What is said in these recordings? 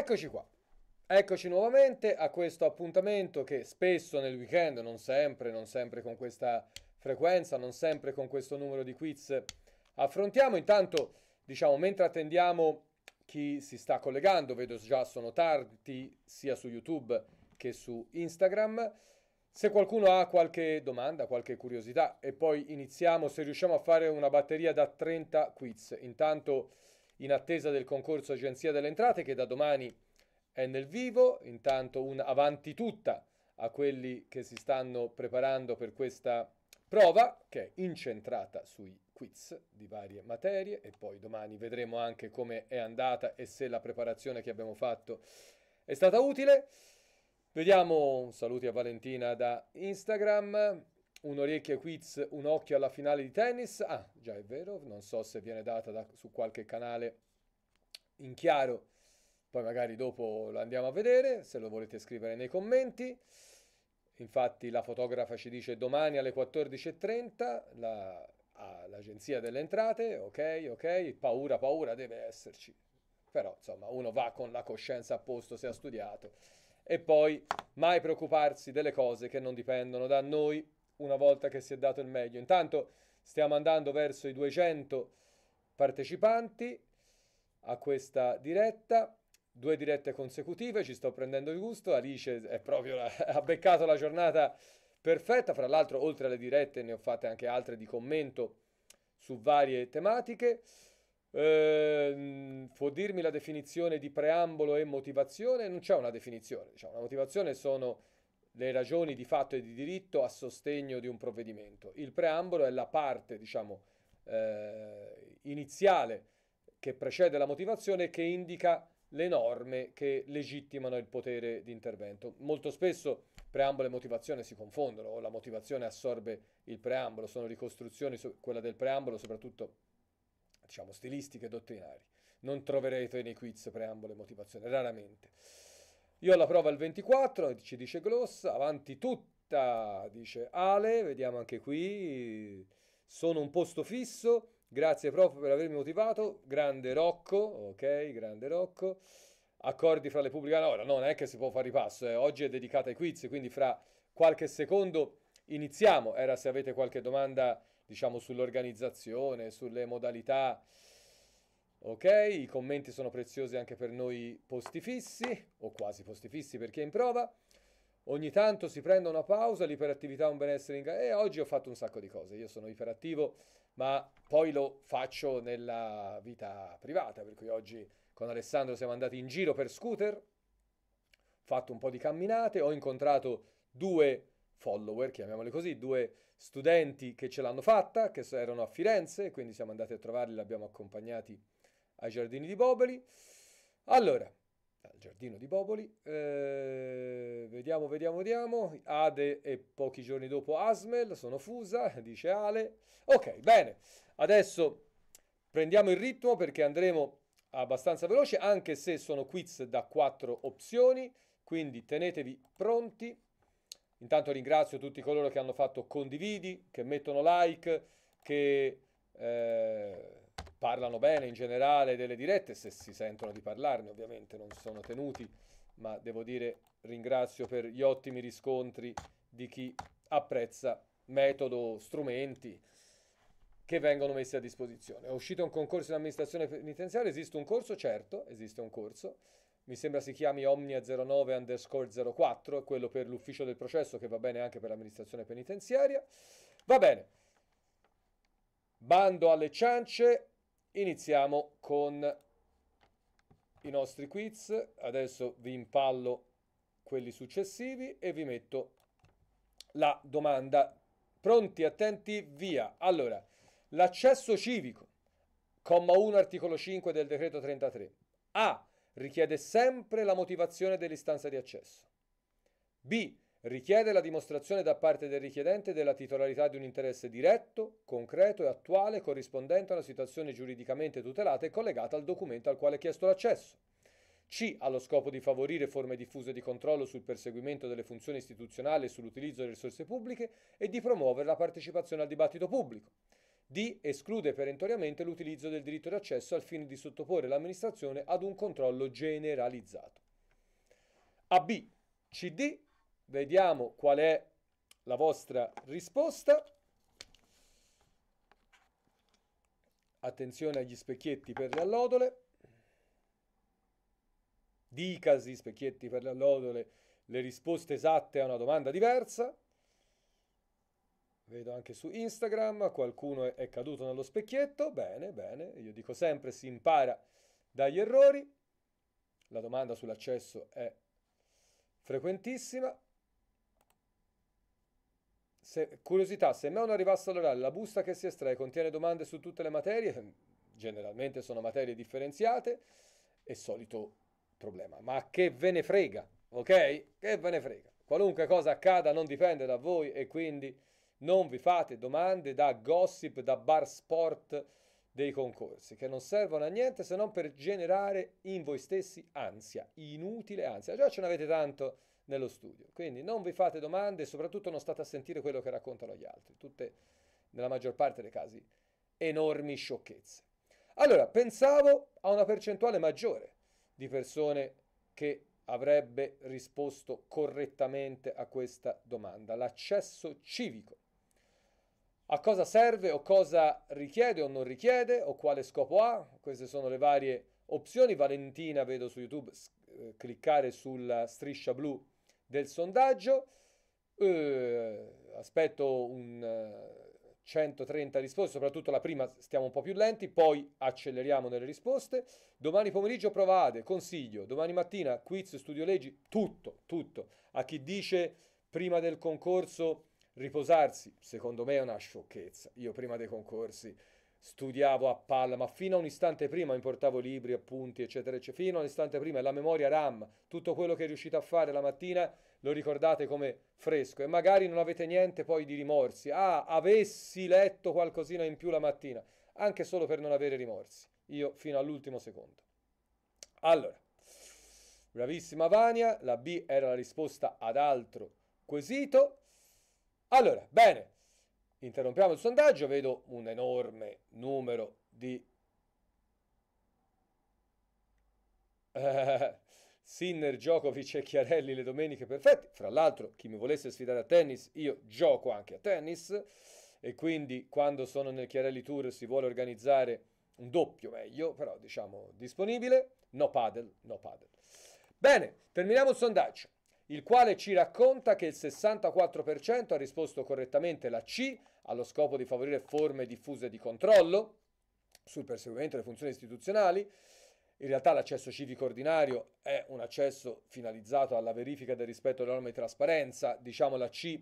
Eccoci qua. Eccoci nuovamente a questo appuntamento che spesso nel weekend, non sempre, non sempre con questa frequenza, non sempre con questo numero di quiz affrontiamo. Intanto, diciamo, mentre attendiamo chi si sta collegando, vedo già sono tardi sia su YouTube che su Instagram. Se qualcuno ha qualche domanda, qualche curiosità e poi iniziamo se riusciamo a fare una batteria da 30 quiz. Intanto in attesa del concorso Agenzia delle Entrate che da domani è nel vivo, intanto un avanti tutta a quelli che si stanno preparando per questa prova che è incentrata sui quiz di varie materie e poi domani vedremo anche come è andata e se la preparazione che abbiamo fatto è stata utile. Vediamo, saluti a Valentina da Instagram un orecchio quiz, un occhio alla finale di tennis. Ah, già è vero, non so se viene data da, su qualche canale in chiaro, poi magari dopo lo andiamo a vedere, se lo volete scrivere nei commenti. Infatti la fotografa ci dice domani alle 14.30 la, all'agenzia delle entrate, ok, ok, paura, paura deve esserci. Però insomma uno va con la coscienza a posto se ha studiato e poi mai preoccuparsi delle cose che non dipendono da noi una volta che si è dato il meglio. Intanto stiamo andando verso i 200 partecipanti a questa diretta, due dirette consecutive, ci sto prendendo il gusto, Alice è proprio la, ha beccato la giornata perfetta, fra l'altro oltre alle dirette ne ho fatte anche altre di commento su varie tematiche. Eh, può dirmi la definizione di preambolo e motivazione? Non c'è una definizione, diciamo, la motivazione sono le ragioni di fatto e di diritto a sostegno di un provvedimento. Il preambolo è la parte, diciamo, eh, iniziale che precede la motivazione e che indica le norme che legittimano il potere di intervento. Molto spesso preambolo e motivazione si confondono, o la motivazione assorbe il preambolo, sono ricostruzioni, quella del preambolo, soprattutto diciamo, stilistiche e dottrinari. Non troverete nei quiz preambolo e motivazione, raramente. Io la prova il 24, ci dice Gloss, avanti tutta, dice Ale, vediamo anche qui, sono un posto fisso, grazie prof per avermi motivato, grande Rocco, ok, grande Rocco, accordi fra le pubbliche, no, non è che si può fare ripasso, eh. oggi è dedicata ai quiz, quindi fra qualche secondo iniziamo, era se avete qualche domanda diciamo sull'organizzazione, sulle modalità, Ok, i commenti sono preziosi anche per noi posti fissi, o quasi posti fissi per chi è in prova. Ogni tanto si prende una pausa, l'iperattività è un benessere in casa. E oggi ho fatto un sacco di cose, io sono iperattivo, ma poi lo faccio nella vita privata, per cui oggi con Alessandro siamo andati in giro per scooter, ho fatto un po' di camminate, ho incontrato due follower, chiamiamole così, due studenti che ce l'hanno fatta, che erano a Firenze, quindi siamo andati a trovarli, li abbiamo accompagnati ai giardini di Boboli. Allora, al giardino di Boboli, eh, vediamo, vediamo, vediamo. Ade e pochi giorni dopo Asmel sono fusa, dice Ale. Ok, bene, adesso prendiamo il ritmo perché andremo abbastanza veloce, anche se sono quiz da quattro opzioni, quindi tenetevi pronti. Intanto ringrazio tutti coloro che hanno fatto condividi, che mettono like, che eh, parlano bene in generale delle dirette, se si sentono di parlarne ovviamente, non sono tenuti, ma devo dire ringrazio per gli ottimi riscontri di chi apprezza metodo, strumenti che vengono messi a disposizione. È uscito un concorso in amministrazione penitenziaria, esiste un corso, certo, esiste un corso, mi sembra si chiami Omnia 09 underscore 04, quello per l'ufficio del processo che va bene anche per l'amministrazione penitenziaria. Va bene. Bando alle ciance, Iniziamo con i nostri quiz. Adesso vi impallo quelli successivi e vi metto la domanda. Pronti, attenti, via. Allora, l'accesso civico, comma 1, articolo 5 del decreto 33. A. Richiede sempre la motivazione dell'istanza di accesso. B richiede la dimostrazione da parte del richiedente della titolarità di un interesse diretto, concreto e attuale corrispondente a una situazione giuridicamente tutelata e collegata al documento al quale è chiesto l'accesso. C. Allo scopo di favorire forme diffuse di controllo sul perseguimento delle funzioni istituzionali e sull'utilizzo delle risorse pubbliche e di promuovere la partecipazione al dibattito pubblico. D. Esclude perentoriamente l'utilizzo del diritto di accesso al fine di sottoporre l'amministrazione ad un controllo generalizzato. AB. CD Vediamo qual è la vostra risposta. Attenzione agli specchietti per le allodole. Dicasi specchietti per le allodole le risposte esatte a una domanda diversa. Vedo anche su Instagram, qualcuno è caduto nello specchietto. Bene, bene, io dico sempre si impara dagli errori. La domanda sull'accesso è frequentissima. Se, curiosità, se me non arrivasse all'orale la busta che si estrae contiene domande su tutte le materie, ehm, generalmente sono materie differenziate, è solito problema. Ma che ve ne frega, ok? Che ve ne frega. Qualunque cosa accada non dipende da voi e quindi non vi fate domande da gossip, da bar sport dei concorsi, che non servono a niente se non per generare in voi stessi ansia, inutile ansia. Già ce n'avete tanto nello studio. Quindi non vi fate domande e soprattutto non state a sentire quello che raccontano gli altri, tutte, nella maggior parte dei casi, enormi sciocchezze. Allora, pensavo a una percentuale maggiore di persone che avrebbe risposto correttamente a questa domanda, l'accesso civico. A cosa serve o cosa richiede o non richiede o quale scopo ha? Queste sono le varie opzioni. Valentina vedo su YouTube eh, cliccare sulla striscia blu del sondaggio. Eh, aspetto un 130 eh, risposte, soprattutto la prima stiamo un po' più lenti, poi acceleriamo nelle risposte. Domani pomeriggio provate, consiglio, domani mattina quiz, studio leggi, tutto, tutto. A chi dice prima del concorso riposarsi, secondo me è una sciocchezza. Io prima dei concorsi studiavo a palla, ma fino a un istante prima importavo libri, appunti, eccetera, eccetera. Fino a un istante prima, la memoria RAM, tutto quello che riuscite a fare la mattina lo ricordate come fresco e magari non avete niente poi di rimorsi. Ah, avessi letto qualcosina in più la mattina, anche solo per non avere rimorsi. Io fino all'ultimo secondo. Allora, bravissima Vania, la B era la risposta ad altro quesito. Allora, bene. Interrompiamo il sondaggio, vedo un enorme numero di Sinner, Djokovic e Chiarelli le domeniche perfette. Fra l'altro, chi mi volesse sfidare a tennis, io gioco anche a tennis e quindi quando sono nel Chiarelli Tour si vuole organizzare un doppio meglio, però diciamo disponibile. No paddle, no paddle. Bene, terminiamo il sondaggio il quale ci racconta che il 64% ha risposto correttamente la C allo scopo di favorire forme diffuse di controllo sul perseguimento delle funzioni istituzionali. In realtà l'accesso civico ordinario è un accesso finalizzato alla verifica del rispetto delle norme di trasparenza, diciamo la C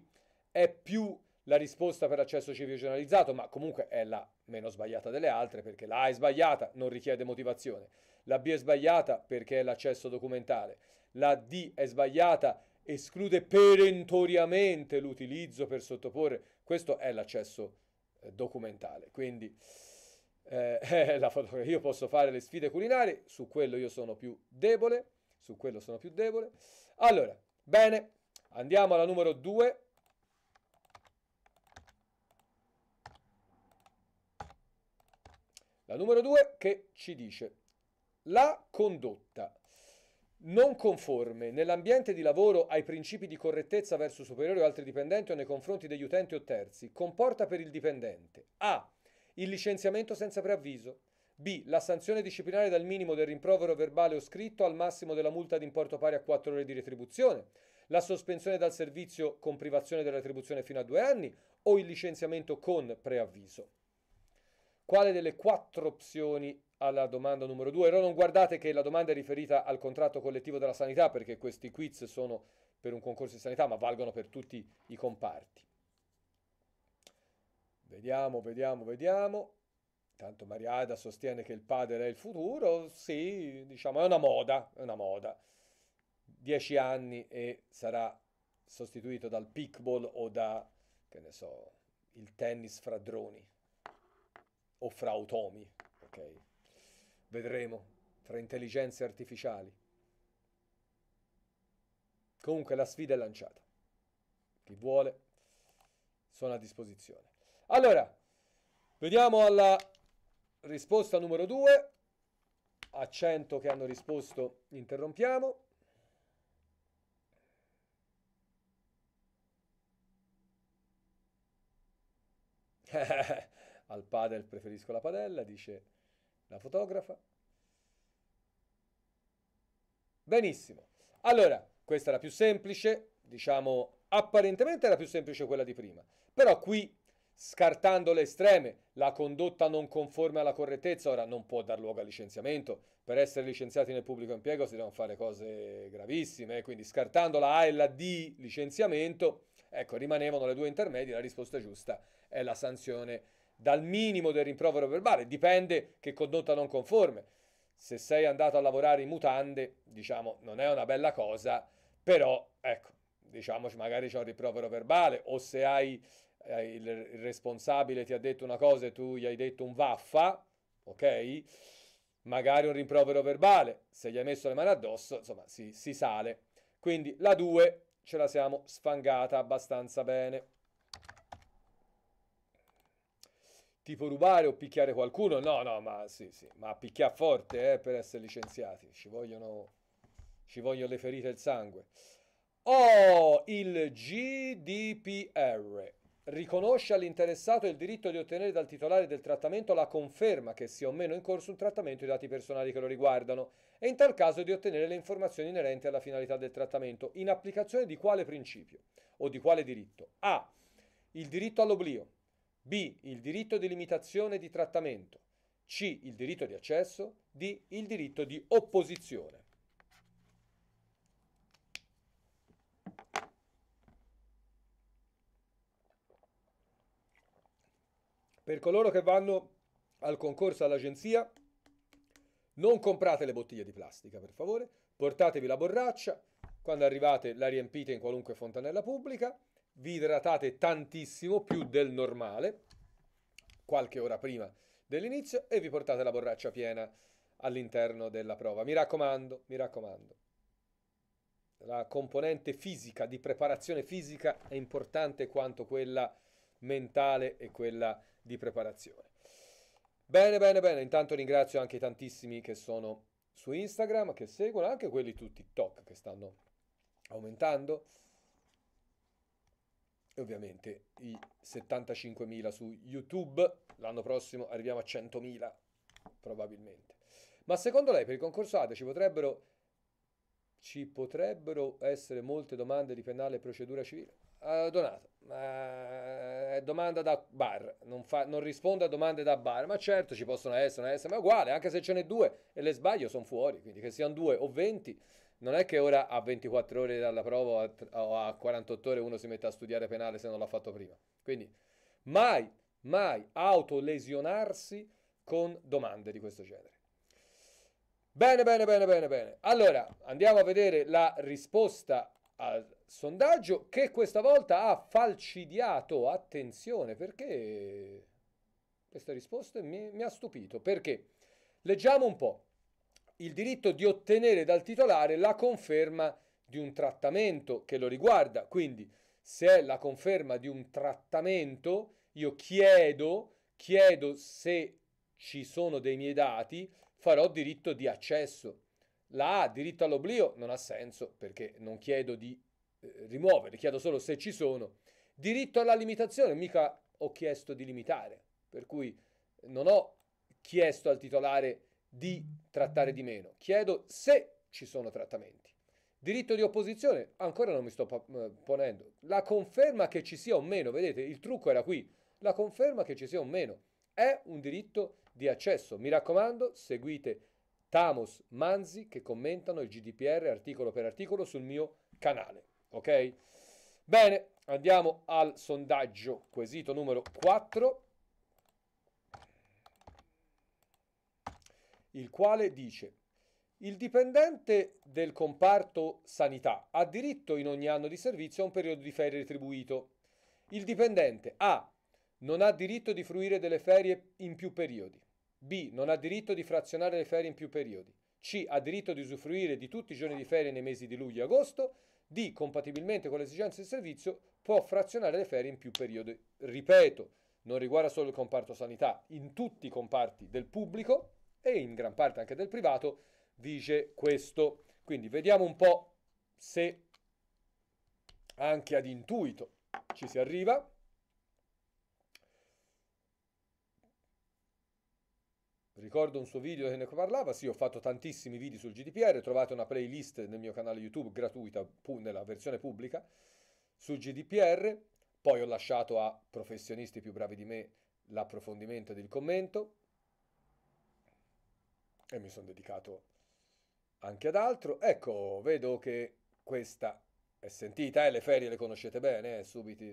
è più la risposta per l'accesso civico generalizzato, ma comunque è la meno sbagliata delle altre perché la A è sbagliata, non richiede motivazione, la B è sbagliata perché è l'accesso documentale, la D è sbagliata, esclude perentoriamente l'utilizzo per sottoporre, questo è l'accesso eh, documentale. Quindi eh, eh io posso fare le sfide culinarie, su quello io sono più debole, su quello sono più debole. Allora, bene, andiamo alla numero 2. La numero due che ci dice la condotta non conforme nell'ambiente di lavoro ai principi di correttezza verso superiori o altri dipendenti o nei confronti degli utenti o terzi comporta per il dipendente A. Il licenziamento senza preavviso. B. La sanzione disciplinare dal minimo del rimprovero verbale o scritto al massimo della multa d'importo pari a 4 ore di retribuzione, la sospensione dal servizio con privazione della retribuzione fino a 2 anni o il licenziamento con preavviso. Quale delle quattro opzioni alla domanda numero due? Però non guardate che la domanda è riferita al contratto collettivo della sanità perché questi quiz sono per un concorso di sanità ma valgono per tutti i comparti. Vediamo, vediamo, vediamo. Tanto Mariada sostiene che il padre è il futuro, sì, diciamo è una moda, è una moda. Dieci anni e sarà sostituito dal pickball o da, che ne so, il tennis fra droni o fra automi, ok? Vedremo, fra intelligenze artificiali. Comunque la sfida è lanciata. Chi vuole, sono a disposizione. Allora, vediamo alla risposta numero 2. A 100 che hanno risposto, interrompiamo. al padel preferisco la padella, dice la fotografa. Benissimo. Allora, questa è la più semplice, diciamo apparentemente era più semplice quella di prima, però qui scartando le estreme, la condotta non conforme alla correttezza, ora non può dar luogo al licenziamento, per essere licenziati nel pubblico impiego si devono fare cose gravissime, eh, quindi scartando la A e la D licenziamento, ecco, rimanevano le due intermedie, la risposta giusta è la sanzione dal minimo del rimprovero verbale, dipende che condotta non conforme. Se sei andato a lavorare in mutande, diciamo, non è una bella cosa, però, ecco, diciamoci, magari c'è un riprovero verbale, o se hai eh, il, il responsabile ti ha detto una cosa e tu gli hai detto un vaffa, ok? Magari un rimprovero verbale, se gli hai messo le mani addosso, insomma, si, si sale. Quindi la 2 ce la siamo sfangata abbastanza bene. tipo rubare o picchiare qualcuno, no, no, ma sì, sì, ma picchiare forte eh, per essere licenziati, ci vogliono, ci vogliono le ferite e il sangue. Oh, il GDPR riconosce all'interessato il diritto di ottenere dal titolare del trattamento la conferma che sia o meno in corso un trattamento i dati personali che lo riguardano e in tal caso di ottenere le informazioni inerenti alla finalità del trattamento in applicazione di quale principio o di quale diritto? A. Il diritto all'oblio. B. Il diritto di limitazione di trattamento. C. Il diritto di accesso. D. Il diritto di opposizione. Per coloro che vanno al concorso all'agenzia, non comprate le bottiglie di plastica, per favore, portatevi la borraccia, quando arrivate la riempite in qualunque fontanella pubblica vi idratate tantissimo, più del normale, qualche ora prima dell'inizio, e vi portate la borraccia piena all'interno della prova. Mi raccomando, mi raccomando. La componente fisica, di preparazione fisica, è importante quanto quella mentale e quella di preparazione. Bene, bene, bene. Intanto ringrazio anche i tantissimi che sono su Instagram, che seguono, anche quelli su TikTok che stanno aumentando e ovviamente i 75.000 su YouTube. L'anno prossimo arriviamo a 100.000, probabilmente. Ma secondo lei per il concorso ADE ci potrebbero, ci potrebbero essere molte domande di penale e procedura civile? Uh, Donato, uh, domanda da bar, non, fa, non risponde a domande da bar, ma certo ci possono essere, essere ma è uguale, anche se ce n'è due e le sbaglio sono fuori, quindi che siano due o venti non è che ora a 24 ore dalla prova o a 48 ore uno si mette a studiare penale se non l'ha fatto prima. Quindi mai, mai autolesionarsi con domande di questo genere. Bene, bene, bene, bene, bene. Allora, andiamo a vedere la risposta al sondaggio che questa volta ha falcidiato, attenzione, perché questa risposta mi, mi ha stupito. Perché? Leggiamo un po' il diritto di ottenere dal titolare la conferma di un trattamento che lo riguarda. Quindi, se è la conferma di un trattamento, io chiedo, chiedo se ci sono dei miei dati, farò diritto di accesso. La A, diritto all'oblio, non ha senso perché non chiedo di eh, rimuovere, chiedo solo se ci sono. Diritto alla limitazione, mica ho chiesto di limitare, per cui non ho chiesto al titolare di trattare di meno, chiedo se ci sono trattamenti. Diritto di opposizione, ancora non mi sto eh, ponendo. La conferma che ci sia o meno, vedete, il trucco era qui, la conferma che ci sia o meno è un diritto di accesso. Mi raccomando, seguite Tamos Manzi che commentano il GDPR articolo per articolo sul mio canale, ok? Bene, andiamo al sondaggio quesito numero 4. il quale dice il dipendente del comparto sanità ha diritto in ogni anno di servizio a un periodo di ferie retribuito. Il dipendente A non ha diritto di fruire delle ferie in più periodi. B non ha diritto di frazionare le ferie in più periodi. C ha diritto di usufruire di tutti i giorni di ferie nei mesi di luglio e agosto. D compatibilmente con le esigenze di servizio può frazionare le ferie in più periodi. Ripeto, non riguarda solo il comparto sanità, in tutti i comparti del pubblico e in gran parte anche del privato, dice questo. Quindi vediamo un po' se anche ad intuito ci si arriva. Ricordo un suo video che ne parlava, sì ho fatto tantissimi video sul GDPR, trovate una playlist nel mio canale YouTube gratuita nella versione pubblica sul GDPR, poi ho lasciato a professionisti più bravi di me l'approfondimento ed il commento, e mi sono dedicato anche ad altro. Ecco, vedo che questa è sentita, eh, le ferie le conoscete bene, eh, subito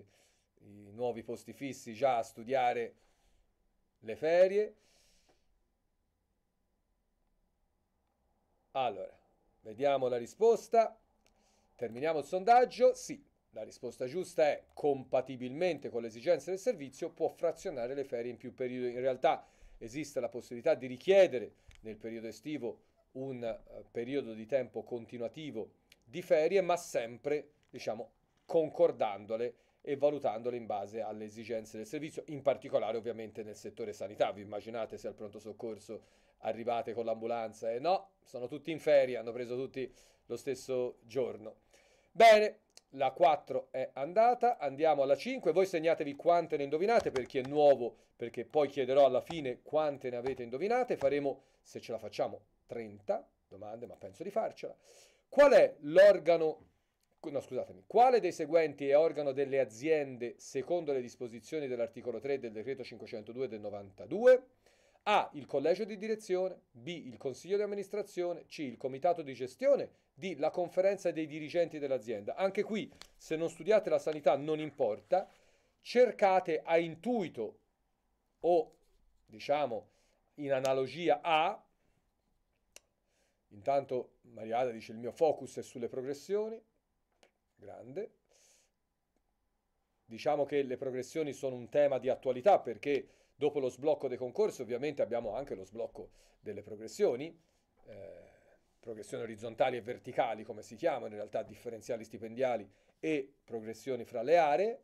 i nuovi posti fissi già a studiare le ferie. Allora, vediamo la risposta. Terminiamo il sondaggio. Sì, la risposta giusta è compatibilmente con le esigenze del servizio può frazionare le ferie in più periodi. In realtà esiste la possibilità di richiedere nel periodo estivo un eh, periodo di tempo continuativo di ferie, ma sempre diciamo, concordandole e valutandole in base alle esigenze del servizio, in particolare ovviamente nel settore sanità. Vi immaginate se al pronto soccorso arrivate con l'ambulanza e no, sono tutti in ferie, hanno preso tutti lo stesso giorno. Bene, la 4 è andata, andiamo alla 5, voi segnatevi quante ne indovinate per chi è nuovo, perché poi chiederò alla fine quante ne avete indovinate, faremo se ce la facciamo 30 domande, ma penso di farcela. Qual è l'organo No, scusatemi. Quale dei seguenti è organo delle aziende secondo le disposizioni dell'articolo 3 del decreto 502 del 92? A. Il collegio di direzione, B. Il consiglio di amministrazione, C. Il comitato di gestione, D. La conferenza dei dirigenti dell'azienda. Anche qui, se non studiate la sanità, non importa. Cercate a intuito o, diciamo, in analogia a, intanto Mariada dice il mio focus è sulle progressioni, grande, diciamo che le progressioni sono un tema di attualità perché dopo lo sblocco dei concorsi ovviamente abbiamo anche lo sblocco delle progressioni, eh, progressioni orizzontali e verticali come si chiamano in realtà differenziali stipendiali e progressioni fra le aree,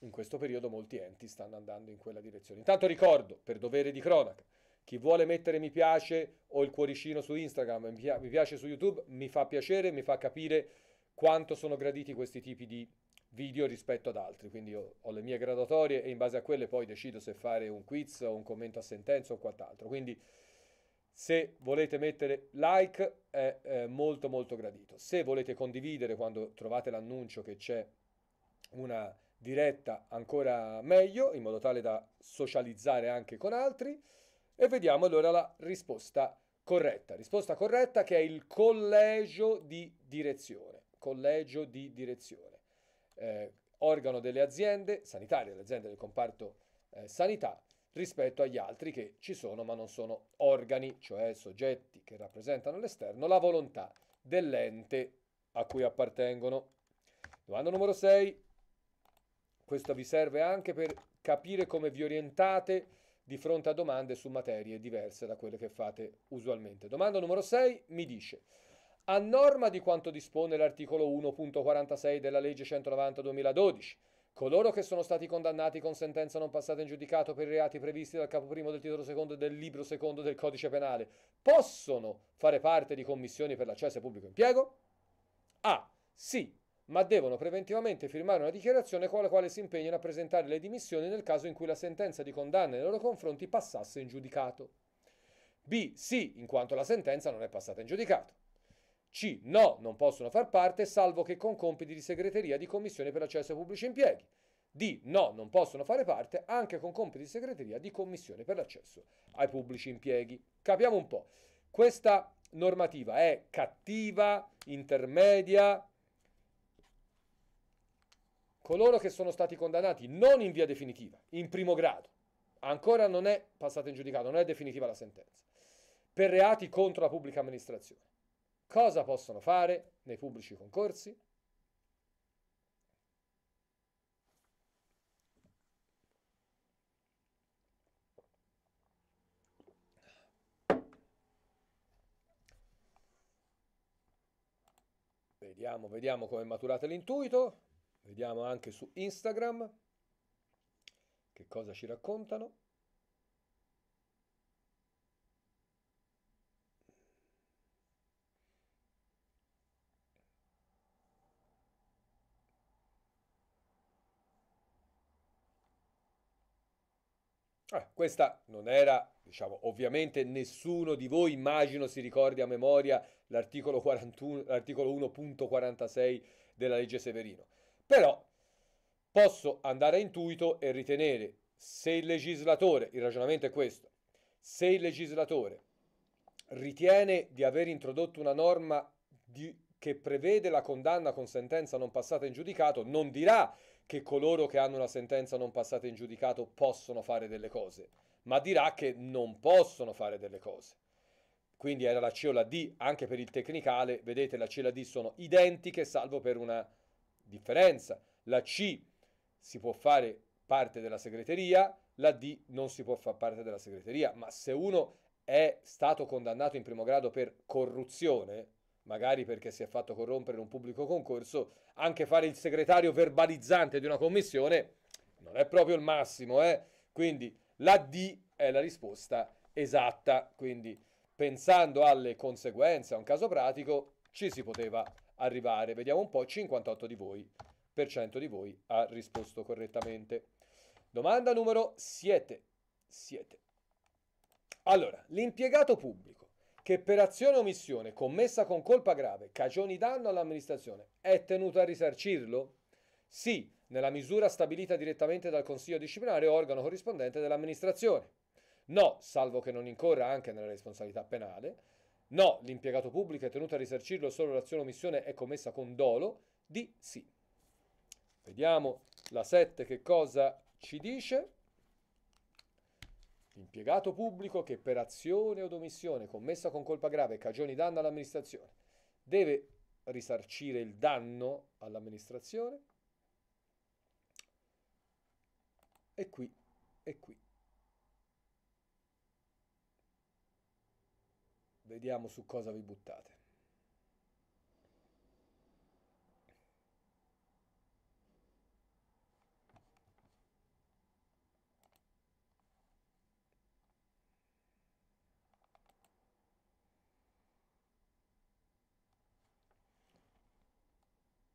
in questo periodo molti enti stanno andando in quella direzione. Intanto ricordo, per dovere di cronaca, chi vuole mettere mi piace o il cuoricino su Instagram, mi piace su YouTube, mi fa piacere, mi fa capire quanto sono graditi questi tipi di video rispetto ad altri. Quindi io ho le mie gradatorie e in base a quelle poi decido se fare un quiz o un commento a sentenza o quant'altro. Quindi se volete mettere like è molto molto gradito. Se volete condividere quando trovate l'annuncio che c'è una diretta ancora meglio, in modo tale da socializzare anche con altri. E vediamo allora la risposta corretta. Risposta corretta che è il collegio di direzione. Collegio di direzione. Eh, organo delle aziende sanitarie, le aziende del comparto eh, sanità, rispetto agli altri che ci sono ma non sono organi, cioè soggetti che rappresentano all'esterno la volontà dell'ente a cui appartengono. Domanda numero 6. Questo vi serve anche per capire come vi orientate di fronte a domande su materie diverse da quelle che fate usualmente. Domanda numero 6 mi dice, a norma di quanto dispone l'articolo 1.46 della legge 190-2012, coloro che sono stati condannati con sentenza non passata in giudicato per i reati previsti dal capo primo del titolo secondo e del libro secondo del codice penale possono fare parte di commissioni per l'accesso al pubblico impiego? A. Sì, ma devono preventivamente firmare una dichiarazione con la quale si impegnano a presentare le dimissioni nel caso in cui la sentenza di condanna nei loro confronti passasse in giudicato. B. Sì, in quanto la sentenza non è passata in giudicato. C. No, non possono far parte salvo che con compiti di segreteria di commissione per l'accesso ai pubblici impieghi. D. No, non possono fare parte anche con compiti di segreteria di commissione per l'accesso ai pubblici impieghi. Capiamo un po'. Questa normativa è cattiva, intermedia, coloro che sono stati condannati non in via definitiva, in primo grado, ancora non è passata in giudicato, non è definitiva la sentenza, per reati contro la pubblica amministrazione. Cosa possono fare nei pubblici concorsi? Vediamo, vediamo come è maturato l'intuito. Vediamo anche su Instagram che cosa ci raccontano. Ah, questa non era, diciamo, ovviamente nessuno di voi immagino si ricordi a memoria l'articolo, 41, l'articolo 1.46 della legge Severino. Però posso andare a intuito e ritenere se il legislatore, il ragionamento è questo, se il legislatore ritiene di aver introdotto una norma di, che prevede la condanna con sentenza non passata in giudicato, non dirà che coloro che hanno una sentenza non passata in giudicato possono fare delle cose, ma dirà che non possono fare delle cose. Quindi era la C o la D, anche per il tecnicale, vedete la C e la D sono identiche salvo per una differenza. La C si può fare parte della segreteria, la D non si può fare parte della segreteria, ma se uno è stato condannato in primo grado per corruzione, magari perché si è fatto corrompere in un pubblico concorso, anche fare il segretario verbalizzante di una commissione non è proprio il massimo, eh? Quindi la D è la risposta esatta, quindi pensando alle conseguenze, a un caso pratico, ci si poteva arrivare. Vediamo un po', 58 di voi, per cento di voi ha risposto correttamente. Domanda numero 7. 7. Allora, l'impiegato pubblico che per azione o missione commessa con colpa grave cagioni danno all'amministrazione è tenuto a risarcirlo? Sì, nella misura stabilita direttamente dal Consiglio disciplinare o organo corrispondente dell'amministrazione. No, salvo che non incorra anche nella responsabilità penale, No, l'impiegato pubblico è tenuto a risarcirlo solo l'azione o missione è commessa con dolo. D, sì. Vediamo la 7 che cosa ci dice. L'impiegato pubblico che per azione o omissione commessa con colpa grave cagioni danno all'amministrazione deve risarcire il danno all'amministrazione. E qui, e qui. Vediamo su cosa vi buttate.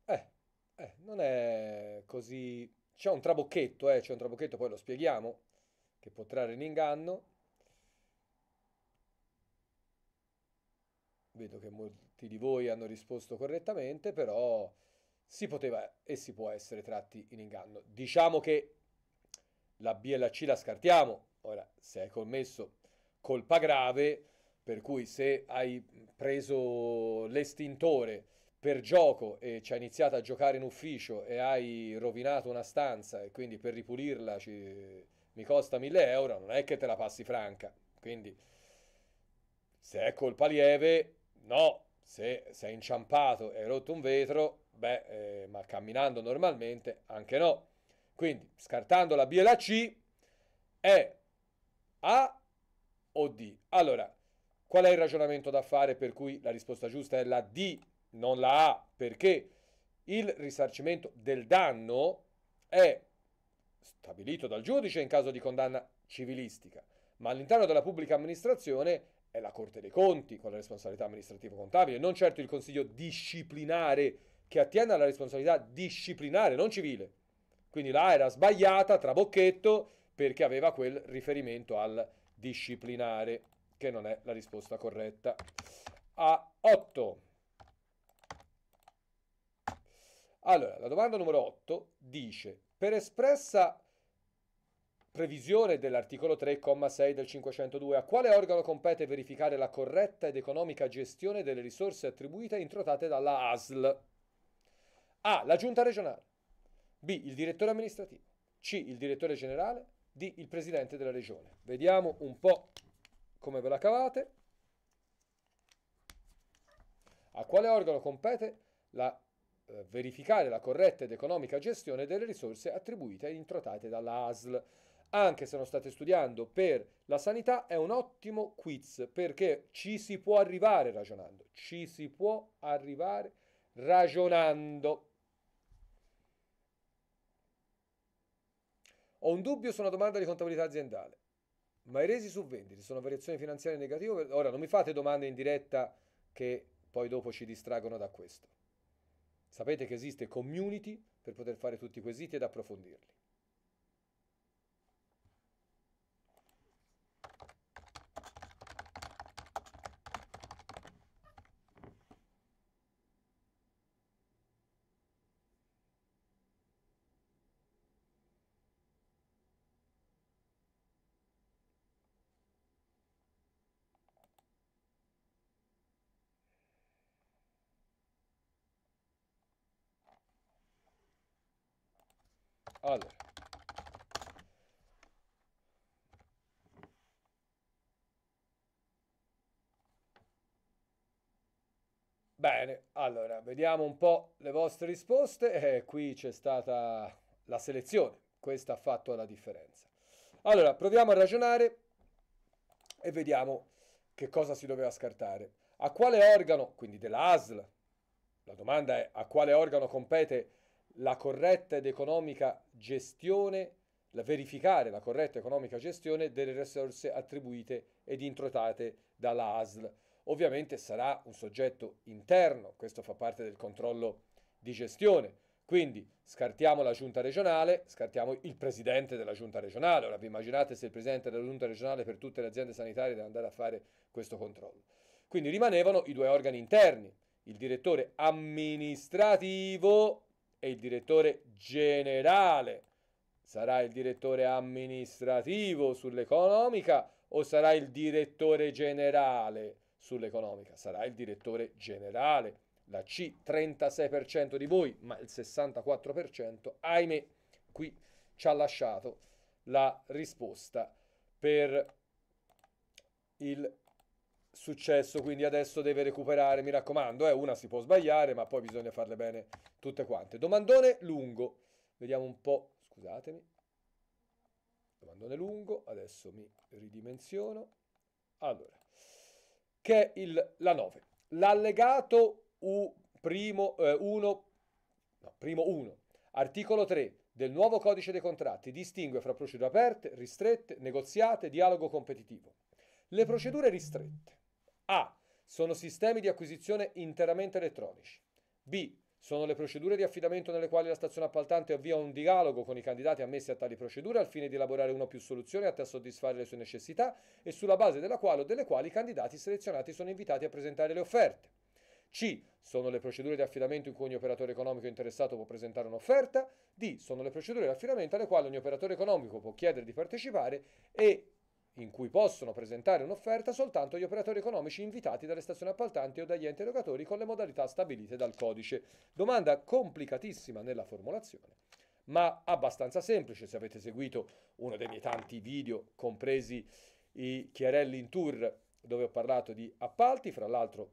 Eh, eh, non è così... C'è un trabocchetto, eh, c'è un trabocchetto, poi lo spieghiamo, che può trarre in inganno. Vedo che molti di voi hanno risposto correttamente, però si poteva e si può essere tratti in inganno. Diciamo che la B e la C la scartiamo. Ora, se hai commesso colpa grave, per cui se hai preso l'estintore per gioco e ci hai iniziato a giocare in ufficio e hai rovinato una stanza e quindi per ripulirla ci... mi costa 1000 euro, non è che te la passi franca. Quindi se è colpa lieve No, se sei inciampato e hai rotto un vetro, beh, eh, ma camminando normalmente anche no. Quindi, scartando la B e la C, è A o D? Allora, qual è il ragionamento da fare per cui la risposta giusta è la D, non la A? Perché il risarcimento del danno è stabilito dal giudice in caso di condanna civilistica, ma all'interno della pubblica amministrazione è la Corte dei Conti con la responsabilità amministrativa contabile non certo il Consiglio disciplinare che attiene alla responsabilità disciplinare, non civile. Quindi là era sbagliata, trabocchetto, perché aveva quel riferimento al disciplinare, che non è la risposta corretta. A 8. Allora, la domanda numero 8 dice, per espressa previsione dell'articolo 3,6 del 502, a quale organo compete verificare la corretta ed economica gestione delle risorse attribuite e introtate dalla ASL? A. La giunta regionale. B. Il direttore amministrativo. C. Il direttore generale. D. Il presidente della regione. Vediamo un po' come ve la cavate. A quale organo compete la, eh, verificare la corretta ed economica gestione delle risorse attribuite e introtate dalla ASL? anche se non state studiando per la sanità, è un ottimo quiz perché ci si può arrivare ragionando, ci si può arrivare ragionando. Ho un dubbio su una domanda di contabilità aziendale, ma i resi su vendite sono variazioni finanziarie negative? Ora non mi fate domande in diretta che poi dopo ci distraggono da questo. Sapete che esiste community per poter fare tutti i quesiti ed approfondirli. alır. Bene, allora vediamo un po' le vostre risposte. Eh, qui c'è stata la selezione, questa ha fatto la differenza. Allora, proviamo a ragionare e vediamo che cosa si doveva scartare. A quale organo, quindi della ASL, la domanda è a quale organo compete la corretta ed economica gestione, la verificare la corretta economica gestione delle risorse attribuite ed introitate dalla ASL. Ovviamente sarà un soggetto interno, questo fa parte del controllo di gestione. Quindi scartiamo la giunta regionale, scartiamo il presidente della giunta regionale. Ora vi immaginate se il presidente della giunta regionale per tutte le aziende sanitarie deve andare a fare questo controllo. Quindi rimanevano i due organi interni, il direttore amministrativo è il direttore generale? Sarà il direttore amministrativo sull'economica o sarà il direttore generale sull'economica? Sarà il direttore generale. La C, 36% di voi, ma il 64%, ahimè, qui ci ha lasciato la risposta per il successo, quindi adesso deve recuperare, mi raccomando, eh, una si può sbagliare, ma poi bisogna farle bene tutte quante. Domandone lungo, vediamo un po', scusatemi, domandone lungo, adesso mi ridimensiono, allora, che è il, la 9, l'allegato U primo, eh, 1, no, primo 1, articolo 3 del nuovo codice dei contratti distingue fra procedure aperte, ristrette, negoziate, dialogo competitivo. Le procedure ristrette a. Sono sistemi di acquisizione interamente elettronici. B. Sono le procedure di affidamento nelle quali la stazione appaltante avvia un dialogo con i candidati ammessi a tali procedure al fine di elaborare una o più soluzioni atte a soddisfare le sue necessità e sulla base della quale o delle quali i candidati selezionati sono invitati a presentare le offerte. C. Sono le procedure di affidamento in cui ogni operatore economico interessato può presentare un'offerta. D. Sono le procedure di affidamento alle quali ogni operatore economico può chiedere di partecipare. E in cui possono presentare un'offerta soltanto gli operatori economici invitati dalle stazioni appaltanti o dagli enti erogatori con le modalità stabilite dal codice. Domanda complicatissima nella formulazione, ma abbastanza semplice se avete seguito uno dei miei tanti video, compresi i Chiarelli in tour, dove ho parlato di appalti. Fra l'altro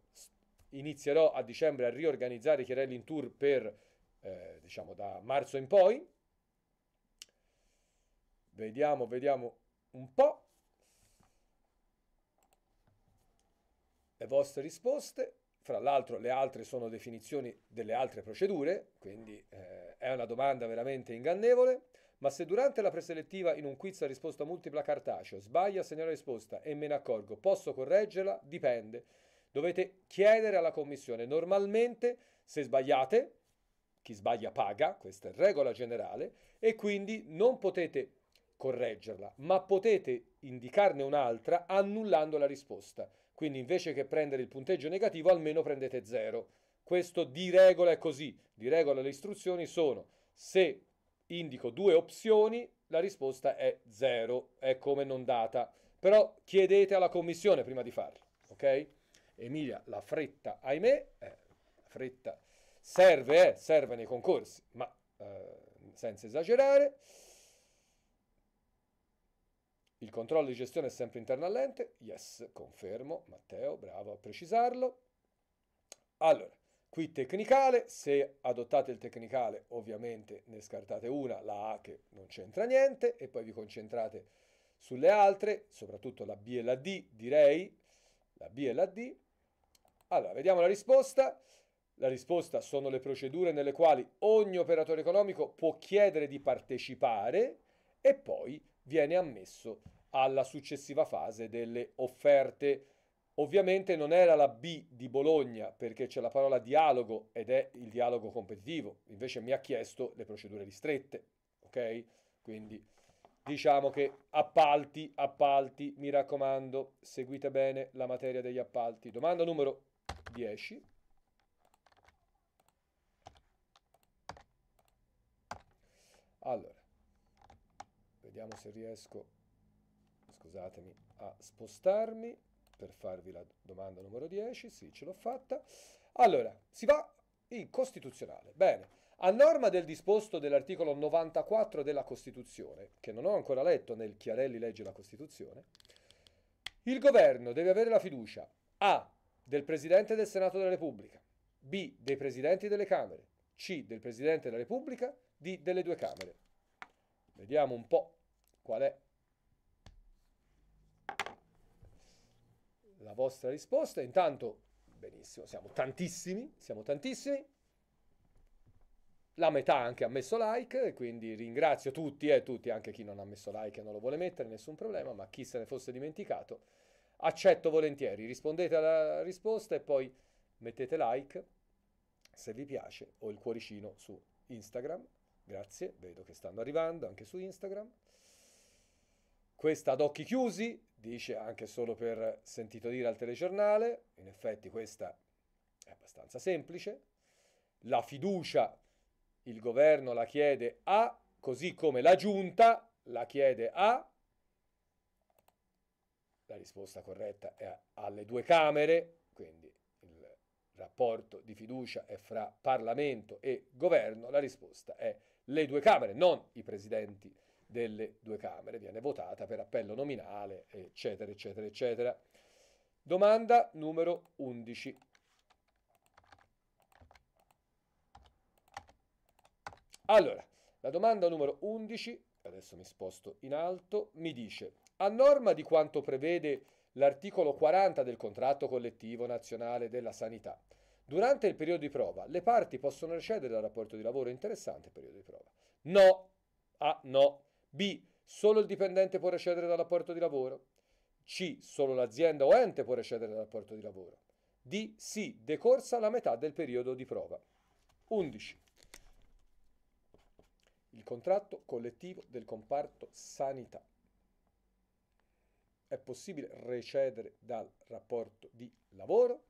inizierò a dicembre a riorganizzare i Chiarelli in tour per, eh, diciamo, da marzo in poi. Vediamo, vediamo un po'. le vostre risposte. Fra l'altro le altre sono definizioni delle altre procedure, quindi eh, è una domanda veramente ingannevole, ma se durante la preselettiva in un quiz a risposta multipla cartaceo sbaglia a segnare la risposta e me ne accorgo, posso correggerla? Dipende. Dovete chiedere alla commissione. Normalmente se sbagliate, chi sbaglia paga, questa è regola generale, e quindi non potete correggerla, ma potete indicarne un'altra annullando la risposta. Quindi invece che prendere il punteggio negativo, almeno prendete 0. Questo di regola è così. Di regola le istruzioni sono se indico due opzioni, la risposta è 0, è come non data. Però chiedete alla commissione prima di farlo, ok? Emilia, la fretta, ahimè, eh, la fretta serve, eh, serve nei concorsi, ma eh, senza esagerare. Il controllo di gestione è sempre interno all'ente? Yes, confermo, Matteo, bravo a precisarlo. Allora, qui tecnicale, se adottate il tecnicale ovviamente ne scartate una, la A che non c'entra niente, e poi vi concentrate sulle altre, soprattutto la B e la D, direi, la B e la D. Allora, vediamo la risposta. La risposta sono le procedure nelle quali ogni operatore economico può chiedere di partecipare e poi viene ammesso alla successiva fase delle offerte. Ovviamente non era la B di Bologna perché c'è la parola dialogo ed è il dialogo competitivo, invece mi ha chiesto le procedure ristrette, ok? Quindi diciamo che appalti, appalti, mi raccomando, seguite bene la materia degli appalti. Domanda numero 10. Allora, vediamo se riesco, scusatemi, a spostarmi per farvi la domanda numero 10, sì, ce l'ho fatta. Allora, si va in costituzionale. Bene, a norma del disposto dell'articolo 94 della Costituzione, che non ho ancora letto nel Chiarelli legge la Costituzione, il governo deve avere la fiducia A del Presidente del Senato della Repubblica, B dei Presidenti delle Camere, C del Presidente della Repubblica, D delle due Camere. Vediamo un po' Qual è la vostra risposta? Intanto, benissimo, siamo tantissimi, siamo tantissimi. La metà anche ha messo like, quindi ringrazio tutti e eh, tutti, anche chi non ha messo like e non lo vuole mettere, nessun problema, ma chi se ne fosse dimenticato, accetto volentieri. Rispondete alla risposta e poi mettete like se vi piace o il cuoricino su Instagram. Grazie, vedo che stanno arrivando anche su Instagram. Questa ad occhi chiusi, dice anche solo per sentito dire al telegiornale, in effetti questa è abbastanza semplice. La fiducia il governo la chiede a, così come la giunta la chiede a, la risposta corretta è alle due Camere, quindi il rapporto di fiducia è fra Parlamento e Governo, la risposta è le due Camere, non i presidenti delle due Camere, viene votata per appello nominale, eccetera, eccetera, eccetera. Domanda numero 11. Allora, la domanda numero 11, adesso mi sposto in alto, mi dice, a norma di quanto prevede l'articolo 40 del contratto collettivo nazionale della sanità, durante il periodo di prova le parti possono recedere dal rapporto di lavoro interessante il periodo di prova? No, ah no, B. Solo il dipendente può recedere dal rapporto di lavoro. C. Solo l'azienda o ente può recedere dal rapporto di lavoro. D. Sì, decorsa la metà del periodo di prova. 11. Il contratto collettivo del comparto sanità. È possibile recedere dal rapporto di lavoro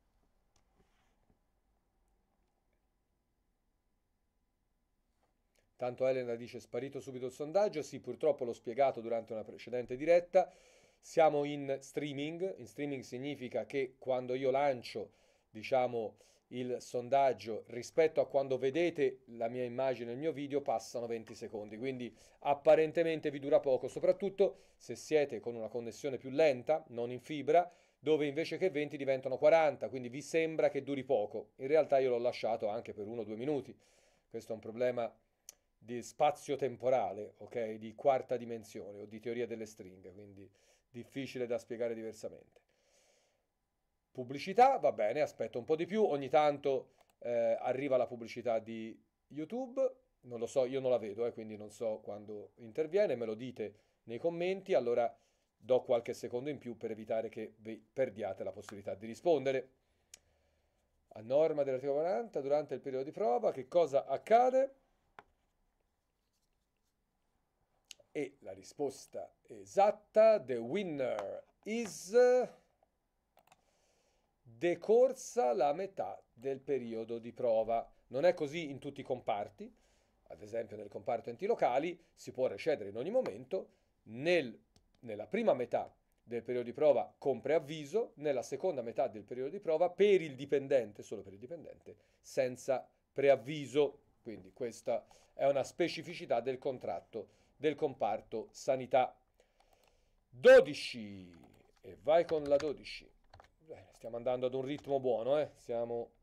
Tanto Elena dice sparito subito il sondaggio, sì purtroppo l'ho spiegato durante una precedente diretta, siamo in streaming, in streaming significa che quando io lancio diciamo il sondaggio rispetto a quando vedete la mia immagine e il mio video passano 20 secondi quindi apparentemente vi dura poco soprattutto se siete con una connessione più lenta non in fibra dove invece che 20 diventano 40 quindi vi sembra che duri poco in realtà io l'ho lasciato anche per 1-2 minuti questo è un problema di spazio temporale, ok? Di quarta dimensione o di teoria delle stringhe, quindi difficile da spiegare diversamente. Pubblicità, va bene, aspetto un po' di più, ogni tanto eh, arriva la pubblicità di YouTube, non lo so, io non la vedo, eh, quindi non so quando interviene, me lo dite nei commenti, allora do qualche secondo in più per evitare che vi perdiate la possibilità di rispondere. A norma dell'articolo 40, durante il periodo di prova, che cosa accade? E la risposta esatta, the winner is decorsa la metà del periodo di prova. Non è così in tutti i comparti, ad esempio nel comparto enti locali si può recedere in ogni momento, nel, nella prima metà del periodo di prova con preavviso, nella seconda metà del periodo di prova per il dipendente, solo per il dipendente, senza preavviso. Quindi questa è una specificità del contratto del comparto sanità. 12 e vai con la 12. Bene, stiamo andando ad un ritmo buono, eh? siamo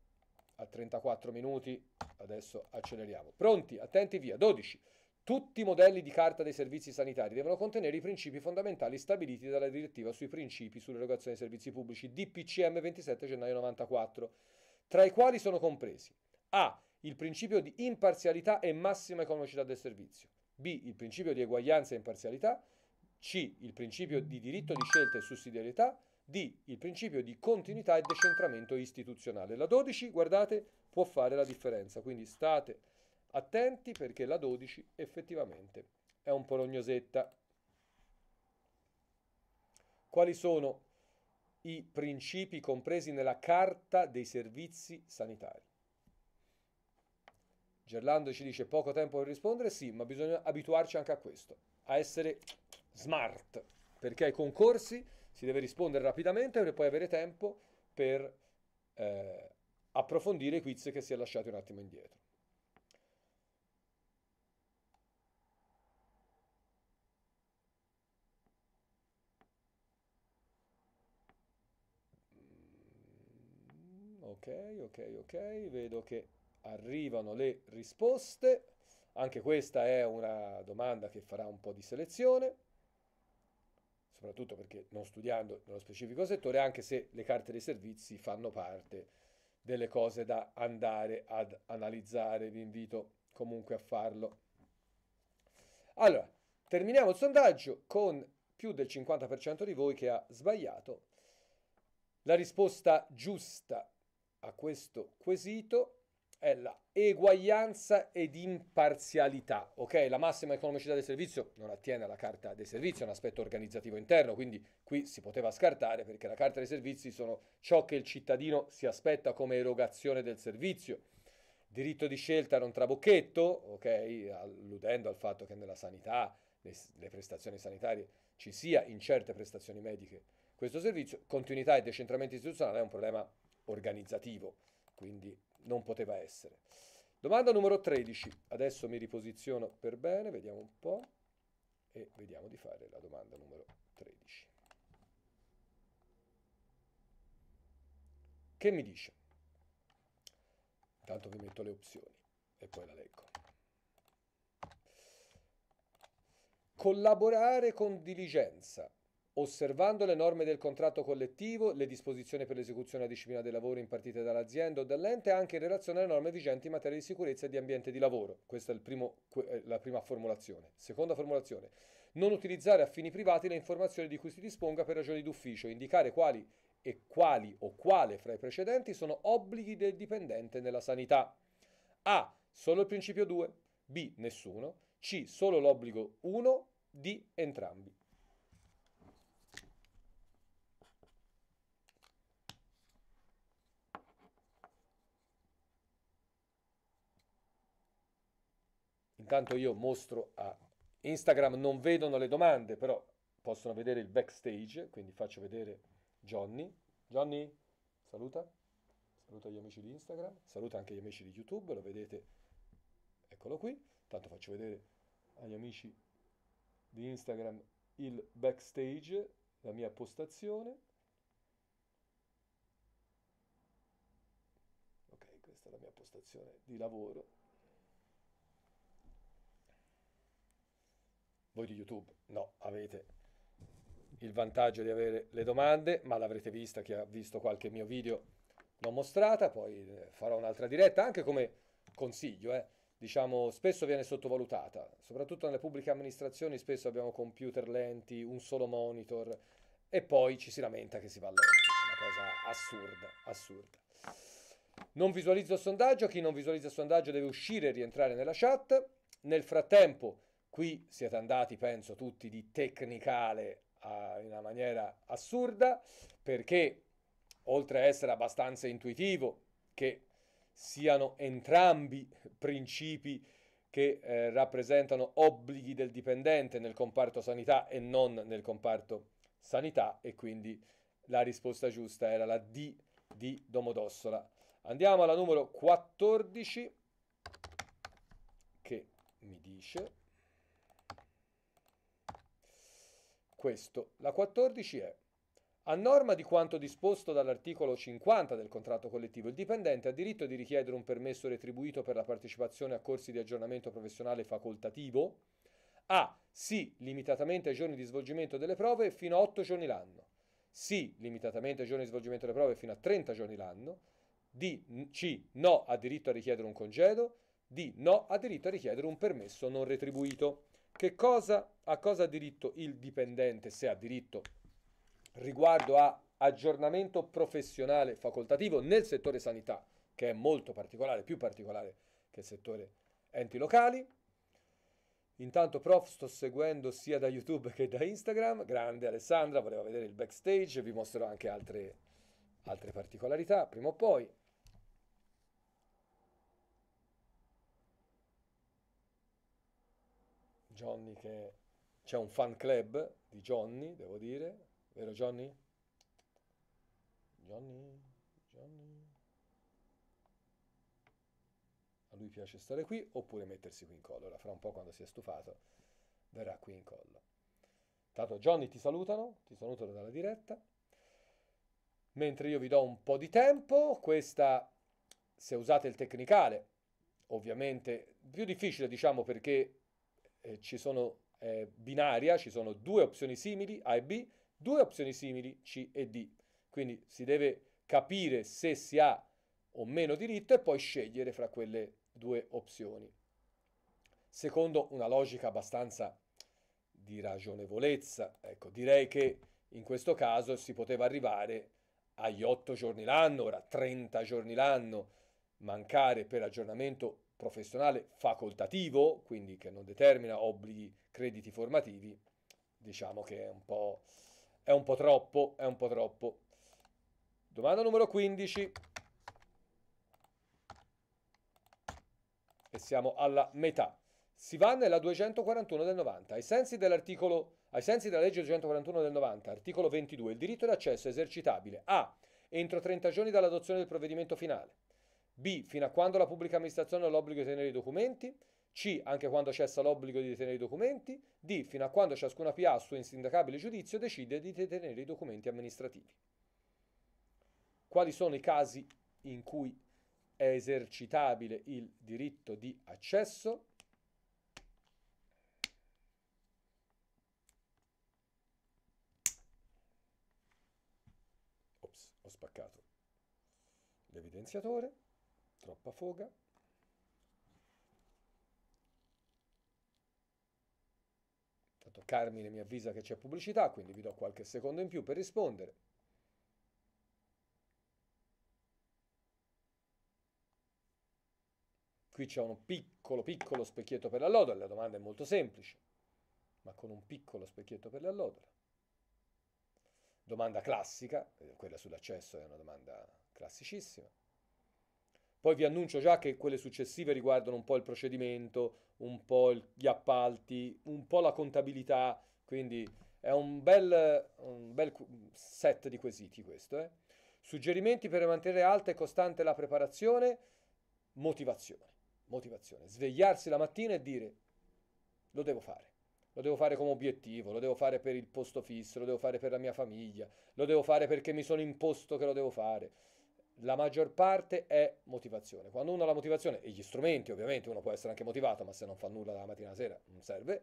a 34 minuti, adesso acceleriamo. Pronti, attenti via, 12. Tutti i modelli di carta dei servizi sanitari devono contenere i principi fondamentali stabiliti dalla direttiva sui principi sull'erogazione dei servizi pubblici DPCM 27 gennaio 94, tra i quali sono compresi A. Il principio di imparzialità e massima economicità del servizio. B. Il principio di eguaglianza e imparzialità. C. Il principio di diritto di scelta e sussidiarietà. D. Il principio di continuità e decentramento istituzionale. La 12, guardate, può fare la differenza, quindi state attenti perché la 12 effettivamente è un po' rognosetta. Quali sono i principi compresi nella Carta dei Servizi Sanitari? Gerlando ci dice poco tempo per rispondere, sì, ma bisogna abituarci anche a questo, a essere smart, perché ai concorsi si deve rispondere rapidamente per poi avere tempo per eh, approfondire i quiz che si è lasciati un attimo indietro. Mm, ok, ok, ok, vedo che arrivano le risposte. Anche questa è una domanda che farà un po' di selezione, soprattutto perché non studiando nello specifico settore, anche se le carte dei servizi fanno parte delle cose da andare ad analizzare, vi invito comunque a farlo. Allora, terminiamo il sondaggio con più del 50% di voi che ha sbagliato. La risposta giusta a questo quesito è è la eguaglianza ed imparzialità. Ok, la massima economicità del servizio non attiene alla carta dei servizi, è un aspetto organizzativo interno, quindi qui si poteva scartare perché la carta dei servizi sono ciò che il cittadino si aspetta come erogazione del servizio. Diritto di scelta non trabocchetto, ok, alludendo al fatto che nella sanità, le, le prestazioni sanitarie, ci sia in certe prestazioni mediche questo servizio, continuità e decentramento istituzionale è un problema organizzativo, quindi non poteva essere. Domanda numero 13. Adesso mi riposiziono per bene, vediamo un po' e vediamo di fare la domanda numero 13. Che mi dice? Intanto vi metto le opzioni e poi la leggo. Collaborare con diligenza osservando le norme del contratto collettivo, le disposizioni per l'esecuzione a disciplina dei lavori impartite dall'azienda o dall'ente, anche in relazione alle norme vigenti in materia di sicurezza e di ambiente di lavoro. Questa è primo, eh, la prima formulazione. Seconda formulazione. Non utilizzare a fini privati le informazioni di cui si disponga per ragioni d'ufficio, indicare quali e quali o quale fra i precedenti sono obblighi del dipendente nella sanità. A. Solo il principio 2. B. Nessuno. C. Solo l'obbligo 1. D. Entrambi. Intanto io mostro a Instagram, non vedono le domande, però possono vedere il backstage, quindi faccio vedere Johnny. Johnny, saluta. Saluta gli amici di Instagram, saluta anche gli amici di YouTube, lo vedete, eccolo qui. Intanto faccio vedere agli amici di Instagram il backstage, la mia postazione. Ok, questa è la mia postazione di lavoro. Voi di YouTube no, avete il vantaggio di avere le domande, ma l'avrete vista chi ha visto qualche mio video l'ho mostrata, poi eh, farò un'altra diretta, anche come consiglio, eh. diciamo, spesso viene sottovalutata, soprattutto nelle pubbliche amministrazioni spesso abbiamo computer lenti, un solo monitor e poi ci si lamenta che si va lenti, una cosa assurda, assurda. Non visualizzo il sondaggio, chi non visualizza il sondaggio deve uscire e rientrare nella chat. Nel frattempo Qui siete andati, penso, tutti di tecnicale in una maniera assurda, perché oltre a essere abbastanza intuitivo che siano entrambi principi che eh, rappresentano obblighi del dipendente nel comparto sanità e non nel comparto sanità e quindi la risposta giusta era la D di Domodossola. Andiamo alla numero 14 che mi dice questo. La 14 è a norma di quanto disposto dall'articolo 50 del contratto collettivo, il dipendente ha diritto di richiedere un permesso retribuito per la partecipazione a corsi di aggiornamento professionale facoltativo. A. Sì, limitatamente ai giorni di svolgimento delle prove fino a 8 giorni l'anno. Sì, limitatamente ai giorni di svolgimento delle prove fino a 30 giorni l'anno. D. C. No, ha diritto a richiedere un congedo. D. No, ha diritto a richiedere un permesso non retribuito. Che cosa, a cosa ha diritto il dipendente, se ha diritto, riguardo a aggiornamento professionale facoltativo nel settore sanità, che è molto particolare, più particolare che il settore enti locali. Intanto, prof, sto seguendo sia da YouTube che da Instagram. Grande Alessandra, voleva vedere il backstage, vi mostrerò anche altre, altre particolarità prima o poi. Johnny che... C'è un fan club di Johnny, devo dire, vero Johnny? Johnny, Johnny. A lui piace stare qui oppure mettersi qui in collo. Ora, fra un po' quando si è stufato, verrà qui in collo. Tanto Johnny ti salutano, ti salutano dalla diretta. Mentre io vi do un po' di tempo, questa, se usate il tecnicale, ovviamente più difficile diciamo perché eh, ci sono eh, binaria, ci sono due opzioni simili A e B, due opzioni simili C e D. Quindi si deve capire se si ha o meno diritto e poi scegliere fra quelle due opzioni. Secondo una logica abbastanza di ragionevolezza, ecco, direi che in questo caso si poteva arrivare agli 8 giorni l'anno, ora 30 giorni l'anno, mancare per aggiornamento professionale facoltativo, quindi che non determina obblighi, crediti formativi, diciamo che è un po', è un po troppo, è un po' troppo. Domanda numero 15. E siamo alla metà. Si va nella 241 del 90. Ai sensi, dell'articolo, ai sensi della legge 241 del 90, articolo 22, il diritto d'accesso è esercitabile a. entro 30 giorni dall'adozione del provvedimento finale. B. Fino a quando la pubblica amministrazione ha l'obbligo di tenere i documenti. C. Anche quando cessa l'obbligo di tenere i documenti. D. Fino a quando ciascuna PA a suo insindacabile giudizio decide di detenere i documenti amministrativi. Quali sono i casi in cui è esercitabile il diritto di accesso? Ops, ho spaccato l'evidenziatore troppa foga. Tanto Carmine mi avvisa che c'è pubblicità, quindi vi do qualche secondo in più per rispondere. Qui c'è un piccolo, piccolo specchietto per la lodola, la domanda è molto semplice, ma con un piccolo specchietto per la lodola. Domanda classica, eh, quella sull'accesso è una domanda classicissima. Poi vi annuncio già che quelle successive riguardano un po' il procedimento, un po' gli appalti, un po' la contabilità, quindi è un bel, un bel set di quesiti questo. Eh? Suggerimenti per mantenere alta e costante la preparazione, motivazione, motivazione, svegliarsi la mattina e dire lo devo fare lo devo fare come obiettivo, lo devo fare per il posto fisso, lo devo fare per la mia famiglia, lo devo fare perché mi sono imposto che lo devo fare, la maggior parte è motivazione. Quando uno ha la motivazione e gli strumenti, ovviamente uno può essere anche motivato, ma se non fa nulla dalla mattina alla sera non serve,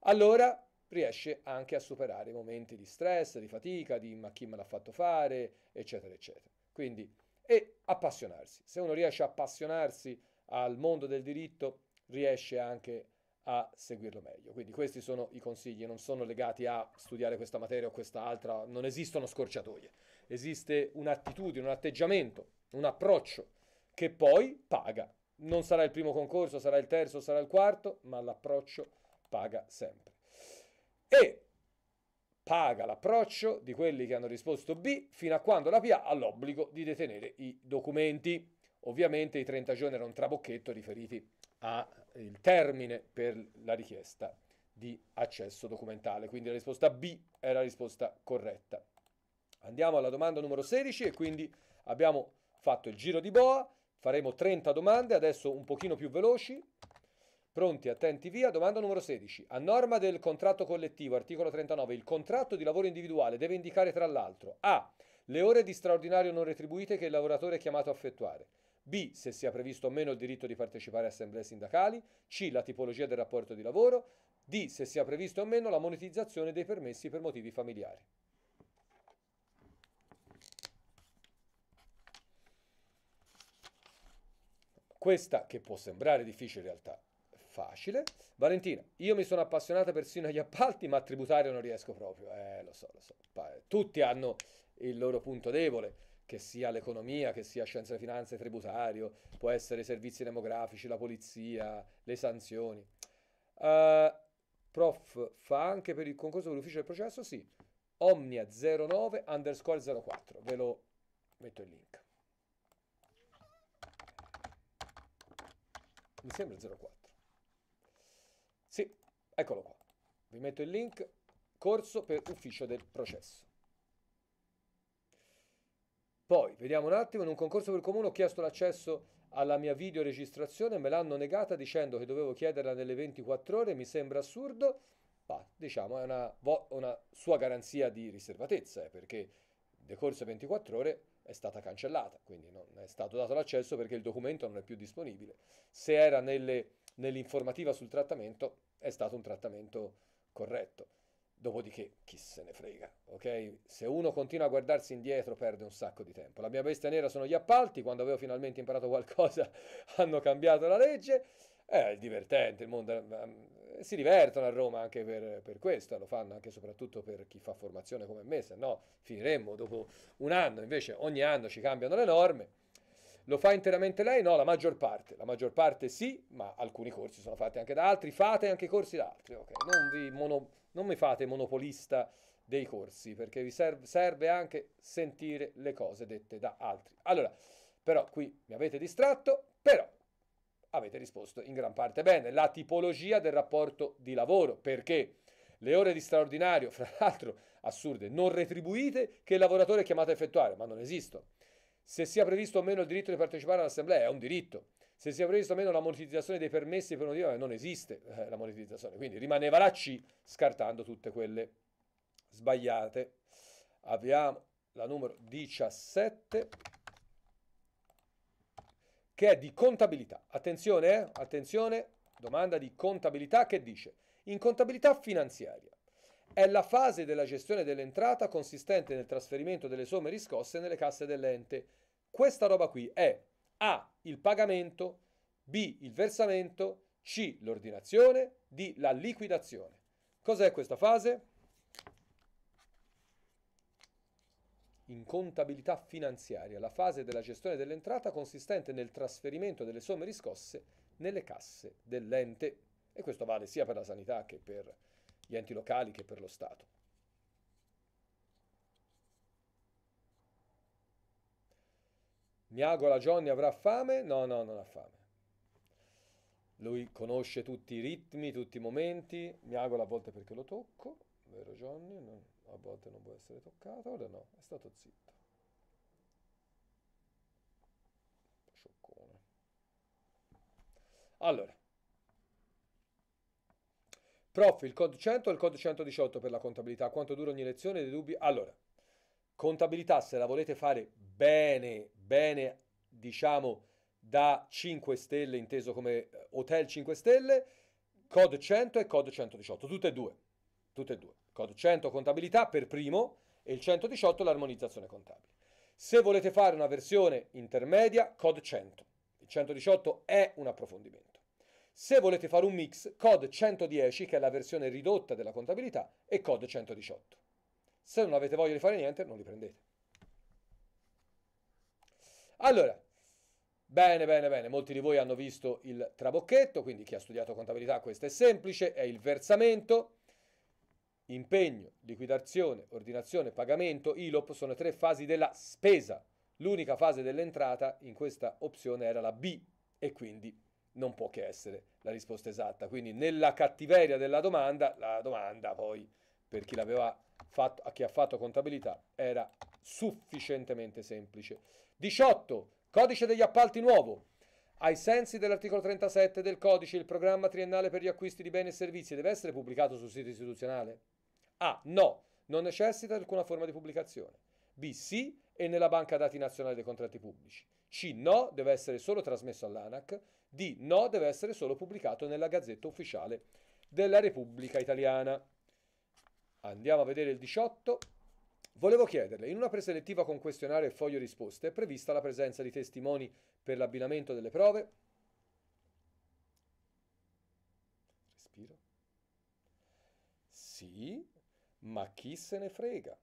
allora riesce anche a superare i momenti di stress, di fatica, di ma chi me l'ha fatto fare, eccetera, eccetera. Quindi, e appassionarsi. Se uno riesce a appassionarsi al mondo del diritto, riesce anche a seguirlo meglio. Quindi questi sono i consigli, non sono legati a studiare questa materia o quest'altra, non esistono scorciatoie esiste un'attitudine, un atteggiamento, un approccio che poi paga. Non sarà il primo concorso, sarà il terzo, sarà il quarto, ma l'approccio paga sempre. E paga l'approccio di quelli che hanno risposto B fino a quando la PA ha l'obbligo di detenere i documenti. Ovviamente i 30 giorni erano un trabocchetto riferiti al eh, termine per la richiesta di accesso documentale, quindi la risposta B è la risposta corretta. Andiamo alla domanda numero 16 e quindi abbiamo fatto il giro di boa, faremo 30 domande, adesso un pochino più veloci. Pronti, attenti via. Domanda numero 16. A norma del contratto collettivo, articolo 39, il contratto di lavoro individuale deve indicare tra l'altro A. Le ore di straordinario non retribuite che il lavoratore è chiamato a effettuare. B. Se sia previsto o meno il diritto di partecipare a assemblee sindacali. C. La tipologia del rapporto di lavoro. D. Se sia previsto o meno la monetizzazione dei permessi per motivi familiari. Questa che può sembrare difficile in realtà facile. Valentina, io mi sono appassionata persino agli appalti, ma a tributario non riesco proprio. Eh, lo so, lo so. Eh, tutti hanno il loro punto debole, che sia l'economia, che sia scienza e finanze, tributario, può essere i servizi demografici, la polizia, le sanzioni. Uh, prof, fa anche per il concorso per l'ufficio del processo? Sì. Omnia09 underscore 04. Ve lo metto il link. mi sembra 04. Sì, eccolo qua. Vi metto il link, corso per ufficio del processo. Poi, vediamo un attimo, in un concorso per il comune ho chiesto l'accesso alla mia videoregistrazione, me l'hanno negata dicendo che dovevo chiederla nelle 24 ore, mi sembra assurdo, ma diciamo è una, una sua garanzia di riservatezza, eh, perché decorse 24 ore è stata cancellata, quindi non è stato dato l'accesso perché il documento non è più disponibile. Se era nelle, nell'informativa sul trattamento, è stato un trattamento corretto. Dopodiché, chi se ne frega, ok? Se uno continua a guardarsi indietro perde un sacco di tempo. La mia bestia nera sono gli appalti, quando avevo finalmente imparato qualcosa hanno cambiato la legge eh, è divertente, il mondo, mm, si divertono a Roma anche per, per, questo, lo fanno anche e soprattutto per chi fa formazione come me, se no finiremmo dopo un anno, invece ogni anno ci cambiano le norme. Lo fa interamente lei? No, la maggior parte, la maggior parte sì, ma alcuni corsi sono fatti anche da altri, fate anche corsi da altri, okay. non, mono, non, mi fate monopolista dei corsi, perché vi serve, serve anche sentire le cose dette da altri. Allora, però qui mi avete distratto, però Avete risposto in gran parte bene. La tipologia del rapporto di lavoro, perché le ore di straordinario, fra l'altro assurde, non retribuite che il lavoratore è chiamato a effettuare, ma non esistono. Se sia previsto o meno il diritto di partecipare all'assemblea è un diritto. Se sia previsto o meno la monetizzazione dei permessi per un motivo non esiste eh, la monetizzazione, quindi rimaneva la C scartando tutte quelle sbagliate. Abbiamo la numero 17 che è di contabilità. Attenzione, eh, attenzione, domanda di contabilità che dice, in contabilità finanziaria è la fase della gestione dell'entrata consistente nel trasferimento delle somme riscosse nelle casse dell'ente. Questa roba qui è A, il pagamento, B, il versamento, C, l'ordinazione, D, la liquidazione. Cos'è questa fase? in contabilità finanziaria la fase della gestione dell'entrata consistente nel trasferimento delle somme riscosse nelle casse dell'ente e questo vale sia per la sanità che per gli enti locali che per lo Stato. Miagola Johnny avrà fame? No, no, non ha fame. Lui conosce tutti i ritmi, tutti i momenti, Miagola a volte perché lo tocco vero Johnny? Non, a volte non può essere toccato, ora no, è stato zitto. Scioccone. Allora, prof, il codice 100 e il codice 118 per la contabilità, quanto dura ogni lezione, dei dubbi? Allora, contabilità se la volete fare bene, bene, diciamo da 5 stelle, inteso come eh, hotel 5 stelle, code 100 e code 118, tutte e due, tutte e due. Codice 100 contabilità per primo e il 118 l'armonizzazione contabile. Se volete fare una versione intermedia, Code 100. Il 118 è un approfondimento. Se volete fare un mix, Code 110, che è la versione ridotta della contabilità, e Code 118. Se non avete voglia di fare niente, non li prendete. Allora, bene, bene, bene, molti di voi hanno visto il trabocchetto, quindi chi ha studiato contabilità questo è semplice, è il versamento. Impegno, liquidazione, ordinazione, pagamento, ILOP sono tre fasi della spesa. L'unica fase dell'entrata in questa opzione era la B e quindi non può che essere la risposta esatta. Quindi nella cattiveria della domanda, la domanda poi per chi l'aveva fatto, a chi ha fatto contabilità, era sufficientemente semplice. 18. Codice degli appalti nuovo. Ai sensi dell'articolo 37 del codice, il programma triennale per gli acquisti di beni e servizi deve essere pubblicato sul sito istituzionale? A. No, non necessita di alcuna forma di pubblicazione. B. Sì, è nella banca dati nazionale dei contratti pubblici. C. No, deve essere solo trasmesso all'ANAC. D. No, deve essere solo pubblicato nella Gazzetta Ufficiale della Repubblica Italiana. Andiamo a vedere il 18. Volevo chiederle, in una preselettiva con questionario e foglio risposte è prevista la presenza di testimoni per l'abbinamento delle prove? Respiro. Sì. Ma chi se ne frega?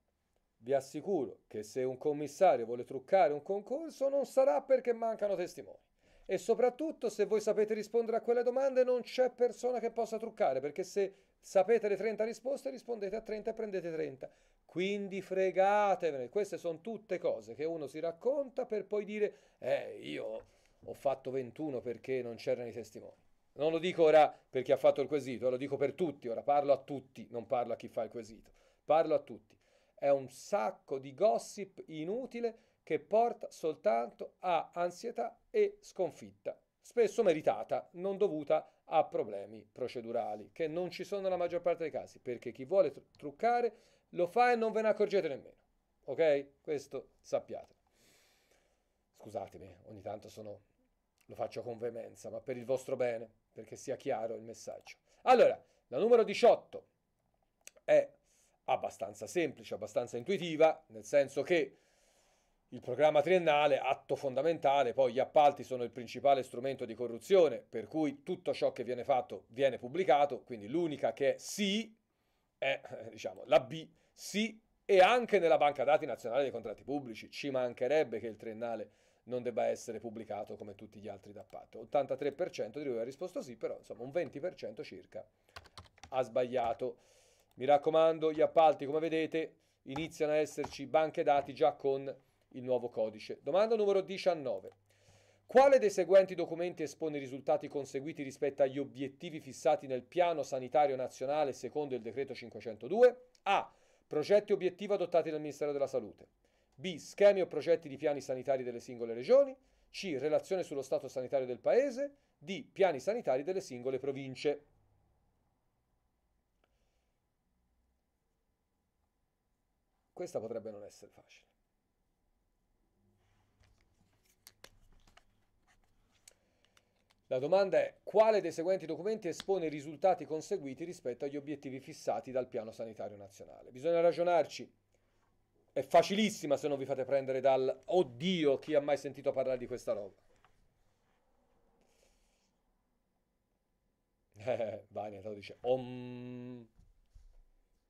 Vi assicuro che se un commissario vuole truccare un concorso non sarà perché mancano testimoni. E soprattutto se voi sapete rispondere a quelle domande non c'è persona che possa truccare, perché se sapete le 30 risposte rispondete a 30 e prendete 30. Quindi fregatevene, queste sono tutte cose che uno si racconta per poi dire, eh, io ho fatto 21 perché non c'erano i testimoni. Non lo dico ora per chi ha fatto il quesito, lo dico per tutti, ora parlo a tutti, non parlo a chi fa il quesito, parlo a tutti. È un sacco di gossip inutile che porta soltanto a ansietà e sconfitta, spesso meritata, non dovuta a problemi procedurali, che non ci sono nella maggior parte dei casi, perché chi vuole tr- truccare lo fa e non ve ne accorgete nemmeno. Ok? Questo sappiate. Scusatemi, ogni tanto sono... lo faccio con veemenza, ma per il vostro bene perché sia chiaro il messaggio. Allora, la numero 18 è abbastanza semplice, abbastanza intuitiva, nel senso che il programma triennale, atto fondamentale, poi gli appalti sono il principale strumento di corruzione, per cui tutto ciò che viene fatto viene pubblicato, quindi l'unica che è sì è eh, diciamo, la B, sì, e anche nella banca dati nazionale dei contratti pubblici, ci mancherebbe che il triennale non debba essere pubblicato come tutti gli altri d'appalto. 83% di lui ha risposto sì, però insomma un 20% circa ha sbagliato. Mi raccomando, gli appalti, come vedete, iniziano a esserci banche dati già con il nuovo codice. Domanda numero 19. Quale dei seguenti documenti espone i risultati conseguiti rispetto agli obiettivi fissati nel piano sanitario nazionale secondo il decreto 502? A. Progetti obiettivi adottati dal Ministero della Salute. B. Schemi o progetti di piani sanitari delle singole regioni. C. Relazione sullo stato sanitario del Paese. D. Piani sanitari delle singole province. Questa potrebbe non essere facile. La domanda è quale dei seguenti documenti espone i risultati conseguiti rispetto agli obiettivi fissati dal piano sanitario nazionale? Bisogna ragionarci è facilissima se non vi fate prendere dal oddio chi ha mai sentito parlare di questa roba. Eh, Vania te dice Om.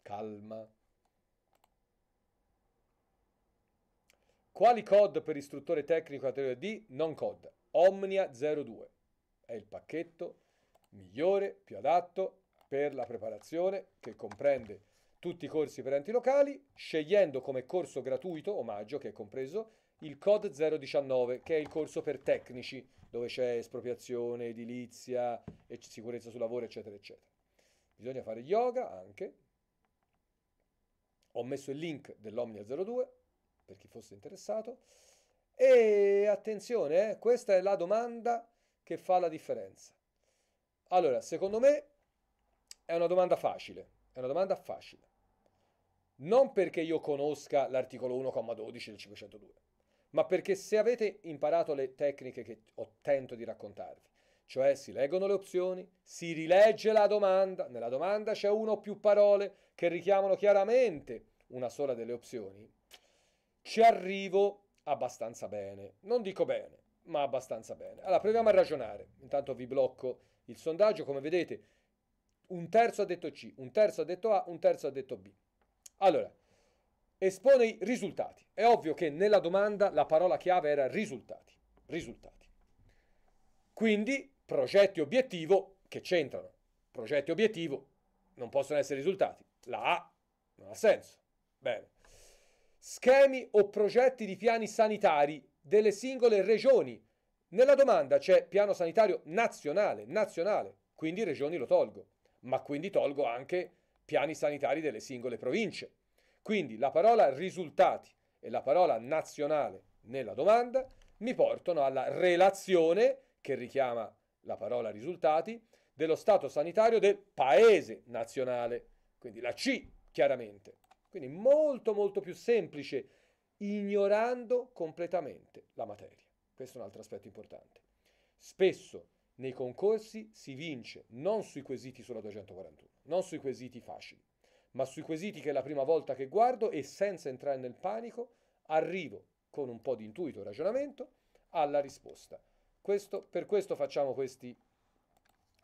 Calma. Quali code per istruttore tecnico a teoria D? Non COD. Omnia 02. È il pacchetto migliore, più adatto per la preparazione che comprende tutti i corsi per enti locali, scegliendo come corso gratuito, omaggio che è compreso, il COD 019, che è il corso per tecnici, dove c'è espropriazione, edilizia, sicurezza sul lavoro, eccetera, eccetera. Bisogna fare yoga anche. Ho messo il link dell'Omnia 02, per chi fosse interessato. E attenzione, eh, questa è la domanda che fa la differenza. Allora, secondo me è una domanda facile, è una domanda facile non perché io conosca l'articolo 1,12 del 502, ma perché se avete imparato le tecniche che ho tento di raccontarvi, cioè si leggono le opzioni, si rilegge la domanda, nella domanda c'è una o più parole che richiamano chiaramente una sola delle opzioni, ci arrivo abbastanza bene, non dico bene, ma abbastanza bene. Allora proviamo a ragionare, intanto vi blocco il sondaggio, come vedete un terzo ha detto C, un terzo ha detto A, un terzo ha detto B. Allora, espone i risultati. È ovvio che nella domanda la parola chiave era risultati. Risultati. Quindi progetti obiettivo che c'entrano. Progetti obiettivo non possono essere risultati. La A non ha senso. Bene. Schemi o progetti di piani sanitari delle singole regioni. Nella domanda c'è piano sanitario nazionale, nazionale, quindi regioni lo tolgo, ma quindi tolgo anche piani sanitari delle singole province. Quindi la parola risultati e la parola nazionale nella domanda mi portano alla relazione che richiama la parola risultati dello stato sanitario del paese nazionale, quindi la C chiaramente. Quindi molto molto più semplice, ignorando completamente la materia. Questo è un altro aspetto importante. Spesso nei concorsi si vince non sui quesiti sulla 241, non sui quesiti facili, ma sui quesiti che la prima volta che guardo e senza entrare nel panico arrivo con un po' di intuito e ragionamento alla risposta. Questo, per questo facciamo questi,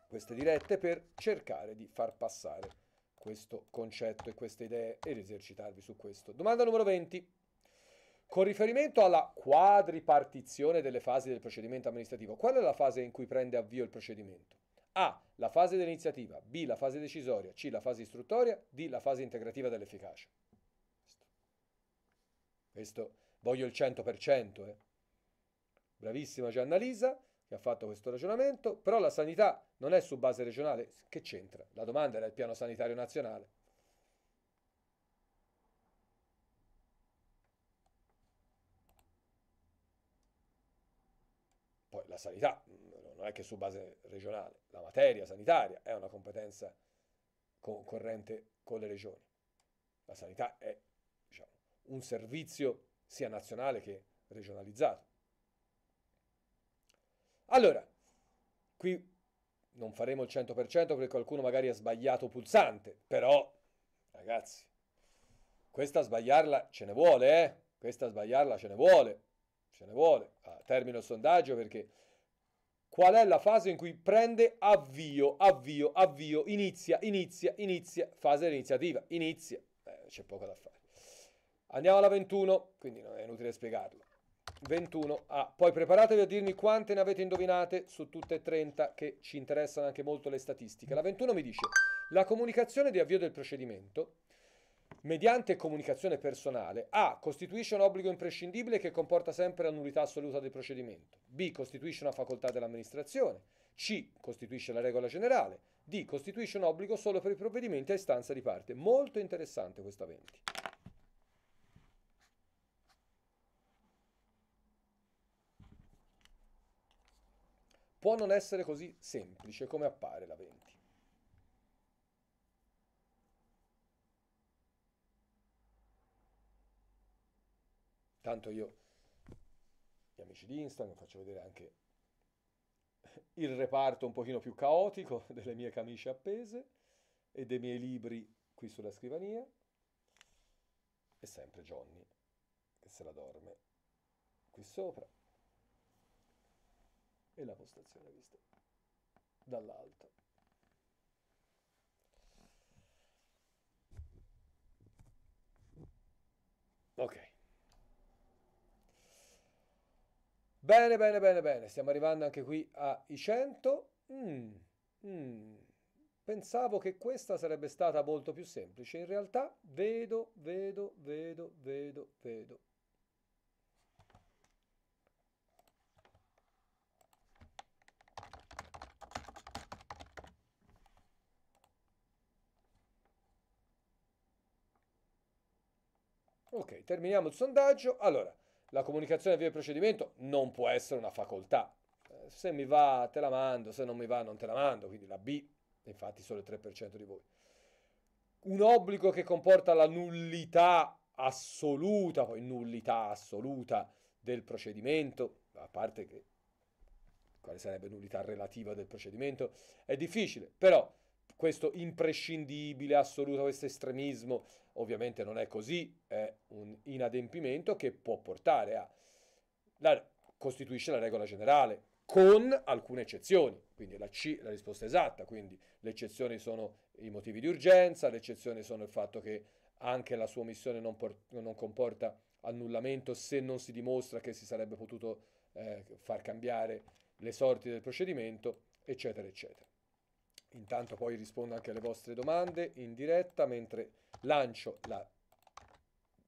queste dirette per cercare di far passare questo concetto e queste idee ed esercitarvi su questo. Domanda numero 20. Con riferimento alla quadripartizione delle fasi del procedimento amministrativo, qual è la fase in cui prende avvio il procedimento? A. La fase dell'iniziativa, B. La fase decisoria, C. La fase istruttoria, D. La fase integrativa dell'efficacia. Questo. Questo. voglio il 100%. Eh. Bravissima Giannalisa che ha fatto questo ragionamento, però la sanità non è su base regionale, che c'entra? La domanda era il piano sanitario nazionale. Poi la sanità non è che su base regionale, la materia sanitaria è una competenza concorrente con le regioni. La sanità è diciamo, un servizio sia nazionale che regionalizzato. Allora, qui non faremo il 100% perché qualcuno magari ha sbagliato pulsante, però ragazzi, questa sbagliarla ce ne vuole, eh? Questa sbagliarla ce ne vuole, ce ne vuole. Ah, termino il sondaggio perché Qual è la fase in cui prende avvio, avvio, avvio, inizia, inizia, inizia, fase dell'iniziativa, inizia. Eh, c'è poco da fare. Andiamo alla 21, quindi non è inutile spiegarlo. 21. Ah, poi preparatevi a dirmi quante ne avete indovinate su tutte e 30 che ci interessano anche molto le statistiche. La 21 mi dice la comunicazione di avvio del procedimento mediante comunicazione personale, A. costituisce un obbligo imprescindibile che comporta sempre la nullità assoluta del procedimento, B. costituisce una facoltà dell'amministrazione, C. costituisce la regola generale, D. costituisce un obbligo solo per i provvedimenti a istanza di parte. Molto interessante questa 20. Può non essere così semplice come appare la 20. Tanto io, gli amici di Instagram, faccio vedere anche il reparto un pochino più caotico delle mie camicie appese e dei miei libri qui sulla scrivania. E sempre Johnny, che se la dorme qui sopra. E la postazione vista dall'alto. Ok. Bene, bene, bene, bene. Stiamo arrivando anche qui ai 100. Mm, mm. Pensavo che questa sarebbe stata molto più semplice. In realtà vedo, vedo, vedo, vedo, vedo. Ok, terminiamo il sondaggio. Allora, la comunicazione via procedimento non può essere una facoltà. Eh, se mi va te la mando, se non mi va non te la mando, quindi la B, infatti solo il 3% di voi. Un obbligo che comporta la nullità assoluta, poi nullità assoluta del procedimento, a parte che quale sarebbe nullità relativa del procedimento, è difficile, però questo imprescindibile, assoluto, questo estremismo ovviamente non è così, è un inadempimento che può portare a... La, costituisce la regola generale, con alcune eccezioni, quindi la C la risposta esatta, quindi le eccezioni sono i motivi di urgenza, le eccezioni sono il fatto che anche la sua missione non, non comporta annullamento se non si dimostra che si sarebbe potuto eh, far cambiare le sorti del procedimento, eccetera, eccetera. Intanto poi rispondo anche alle vostre domande in diretta, mentre lancio la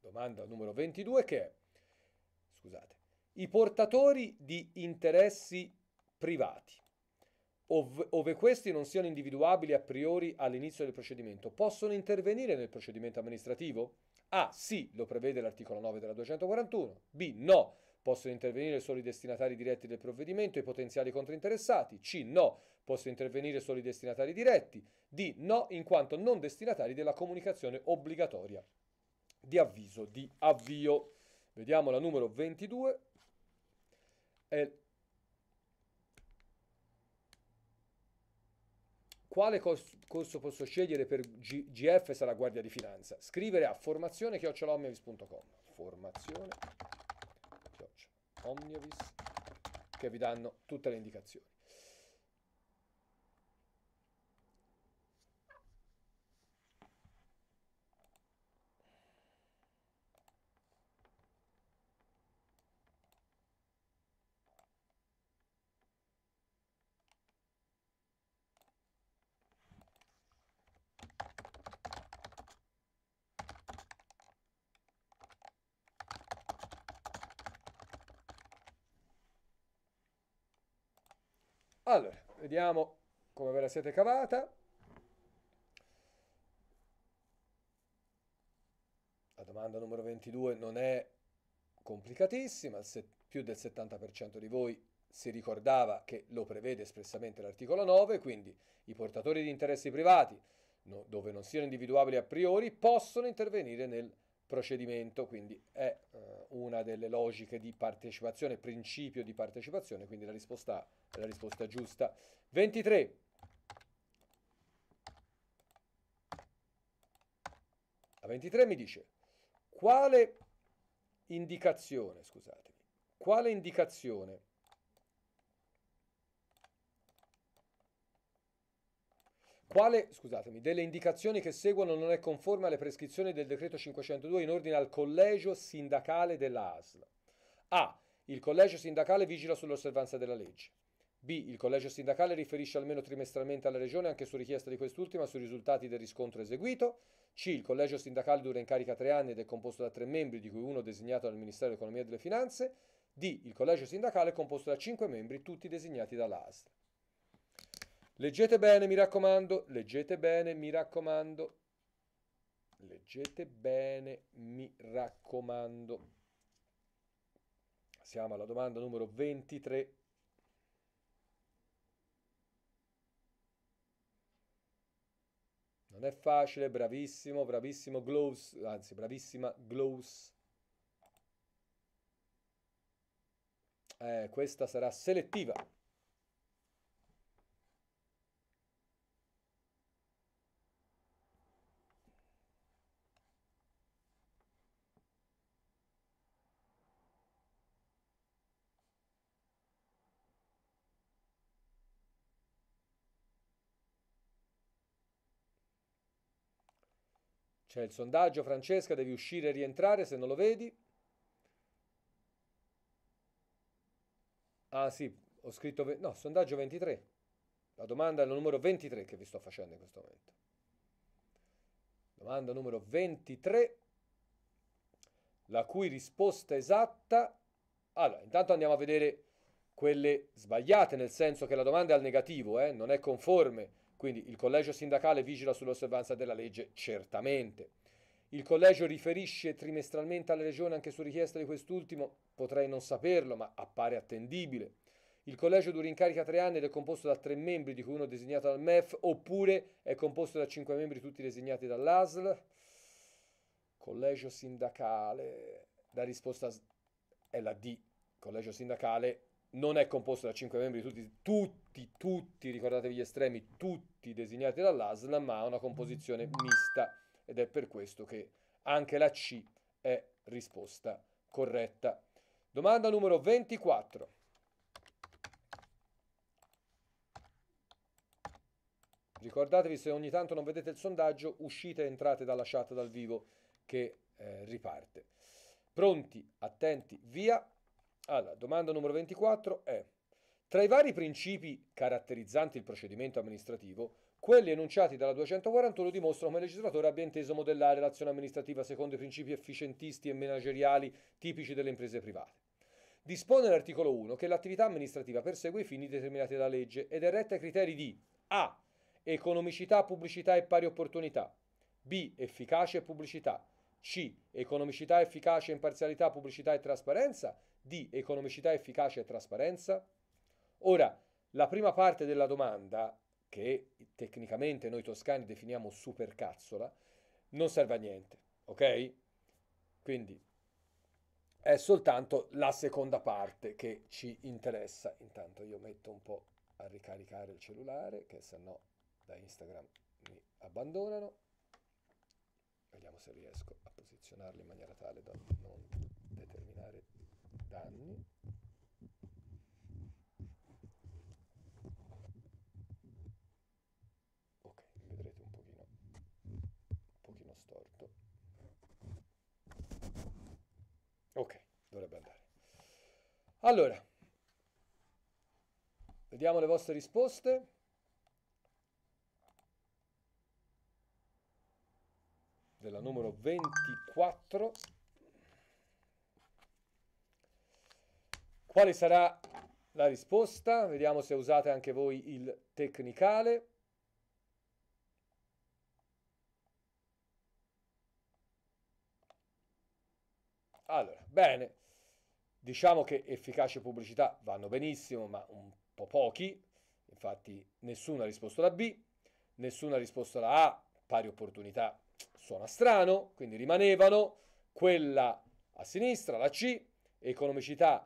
domanda numero 22 che è, scusate, i portatori di interessi privati, ov- ove questi non siano individuabili a priori all'inizio del procedimento, possono intervenire nel procedimento amministrativo? A. Sì, lo prevede l'articolo 9 della 241. B. No, possono intervenire solo i destinatari diretti del provvedimento e i potenziali controinteressati. C. No, possono intervenire solo i destinatari diretti, D no in quanto non destinatari della comunicazione obbligatoria di avviso di avvio. Vediamo la numero 22. È Quale corso posso scegliere per G GF sarà guardia di finanza? Scrivere a formazione chiocciolaomniavis.com formazione chioccia, che vi danno tutte le indicazioni. Allora, vediamo come ve la siete cavata. La domanda numero 22 non è complicatissima, se più del 70% di voi si ricordava che lo prevede espressamente l'articolo 9, quindi i portatori di interessi privati, no, dove non siano individuabili a priori, possono intervenire nel procedimento, quindi è eh, una delle logiche di partecipazione, principio di partecipazione, quindi la risposta è la risposta giusta. 23. A 23 mi dice quale indicazione, scusatemi, quale indicazione quale scusatemi, delle indicazioni che seguono non è conforme alle prescrizioni del decreto 502 in ordine al collegio sindacale della ASL. A. Il collegio sindacale vigila sull'osservanza della legge. B. Il collegio sindacale riferisce almeno trimestralmente alla Regione, anche su richiesta di quest'ultima, sui risultati del riscontro eseguito. C. Il collegio sindacale dura in carica tre anni ed è composto da tre membri, di cui uno designato dal Ministero dell'Economia e delle Finanze. D. Il collegio sindacale è composto da cinque membri, tutti designati dall'ASL. Leggete bene, mi raccomando, leggete bene, mi raccomando. Leggete bene, mi raccomando. Siamo alla domanda numero 23. Non è facile, bravissimo, bravissimo Glows, anzi bravissima Glows. Eh, questa sarà selettiva. C'è il sondaggio, Francesca, devi uscire e rientrare se non lo vedi. Ah sì, ho scritto... No, sondaggio 23. La domanda è il numero 23 che vi sto facendo in questo momento. Domanda numero 23, la cui risposta esatta... Allora, intanto andiamo a vedere quelle sbagliate, nel senso che la domanda è al negativo, eh? non è conforme quindi il collegio sindacale vigila sull'osservanza della legge, certamente. Il collegio riferisce trimestralmente alla Regione anche su richiesta di quest'ultimo, potrei non saperlo, ma appare attendibile. Il collegio dura in carica tre anni ed è composto da tre membri, di cui uno designato dal MEF, oppure è composto da cinque membri, tutti designati dall'ASL. Collegio sindacale, la risposta è la D. Collegio sindacale non è composto da cinque membri, tutti, tutti, tutti, ricordatevi gli estremi, tutti designati dall'ASL, ma ha una composizione mista ed è per questo che anche la C è risposta corretta. Domanda numero 24. Ricordatevi se ogni tanto non vedete il sondaggio, uscite e entrate dalla chat dal vivo che eh, riparte. Pronti, attenti, via. Allora, domanda numero 24 è, tra i vari principi caratterizzanti il procedimento amministrativo, quelli enunciati dalla 241 dimostrano come il legislatore abbia inteso modellare l'azione amministrativa secondo i principi efficientisti e manageriali tipici delle imprese private. Dispone l'articolo 1 che l'attività amministrativa persegue i fini determinati dalla legge ed è retta ai criteri di A. Economicità, pubblicità e pari opportunità. B. Efficacia e pubblicità. C. Economicità, efficacia, imparzialità, pubblicità e trasparenza di economicità, efficacia e trasparenza? Ora, la prima parte della domanda, che tecnicamente noi toscani definiamo supercazzola, non serve a niente, ok? Quindi è soltanto la seconda parte che ci interessa. Intanto io metto un po' a ricaricare il cellulare, che se no da Instagram mi abbandonano. Vediamo se riesco a posizionarli in maniera tale da non anni ok vedrete un pochino un pochino storto ok dovrebbe andare allora vediamo le vostre risposte della numero 24 Quale sarà la risposta? Vediamo se usate anche voi il tecnicale. Allora, bene, diciamo che efficace pubblicità vanno benissimo, ma un po' pochi, infatti nessuno ha risposto alla B, nessuno ha risposto alla A, pari opportunità suona strano, quindi rimanevano quella a sinistra, la C, economicità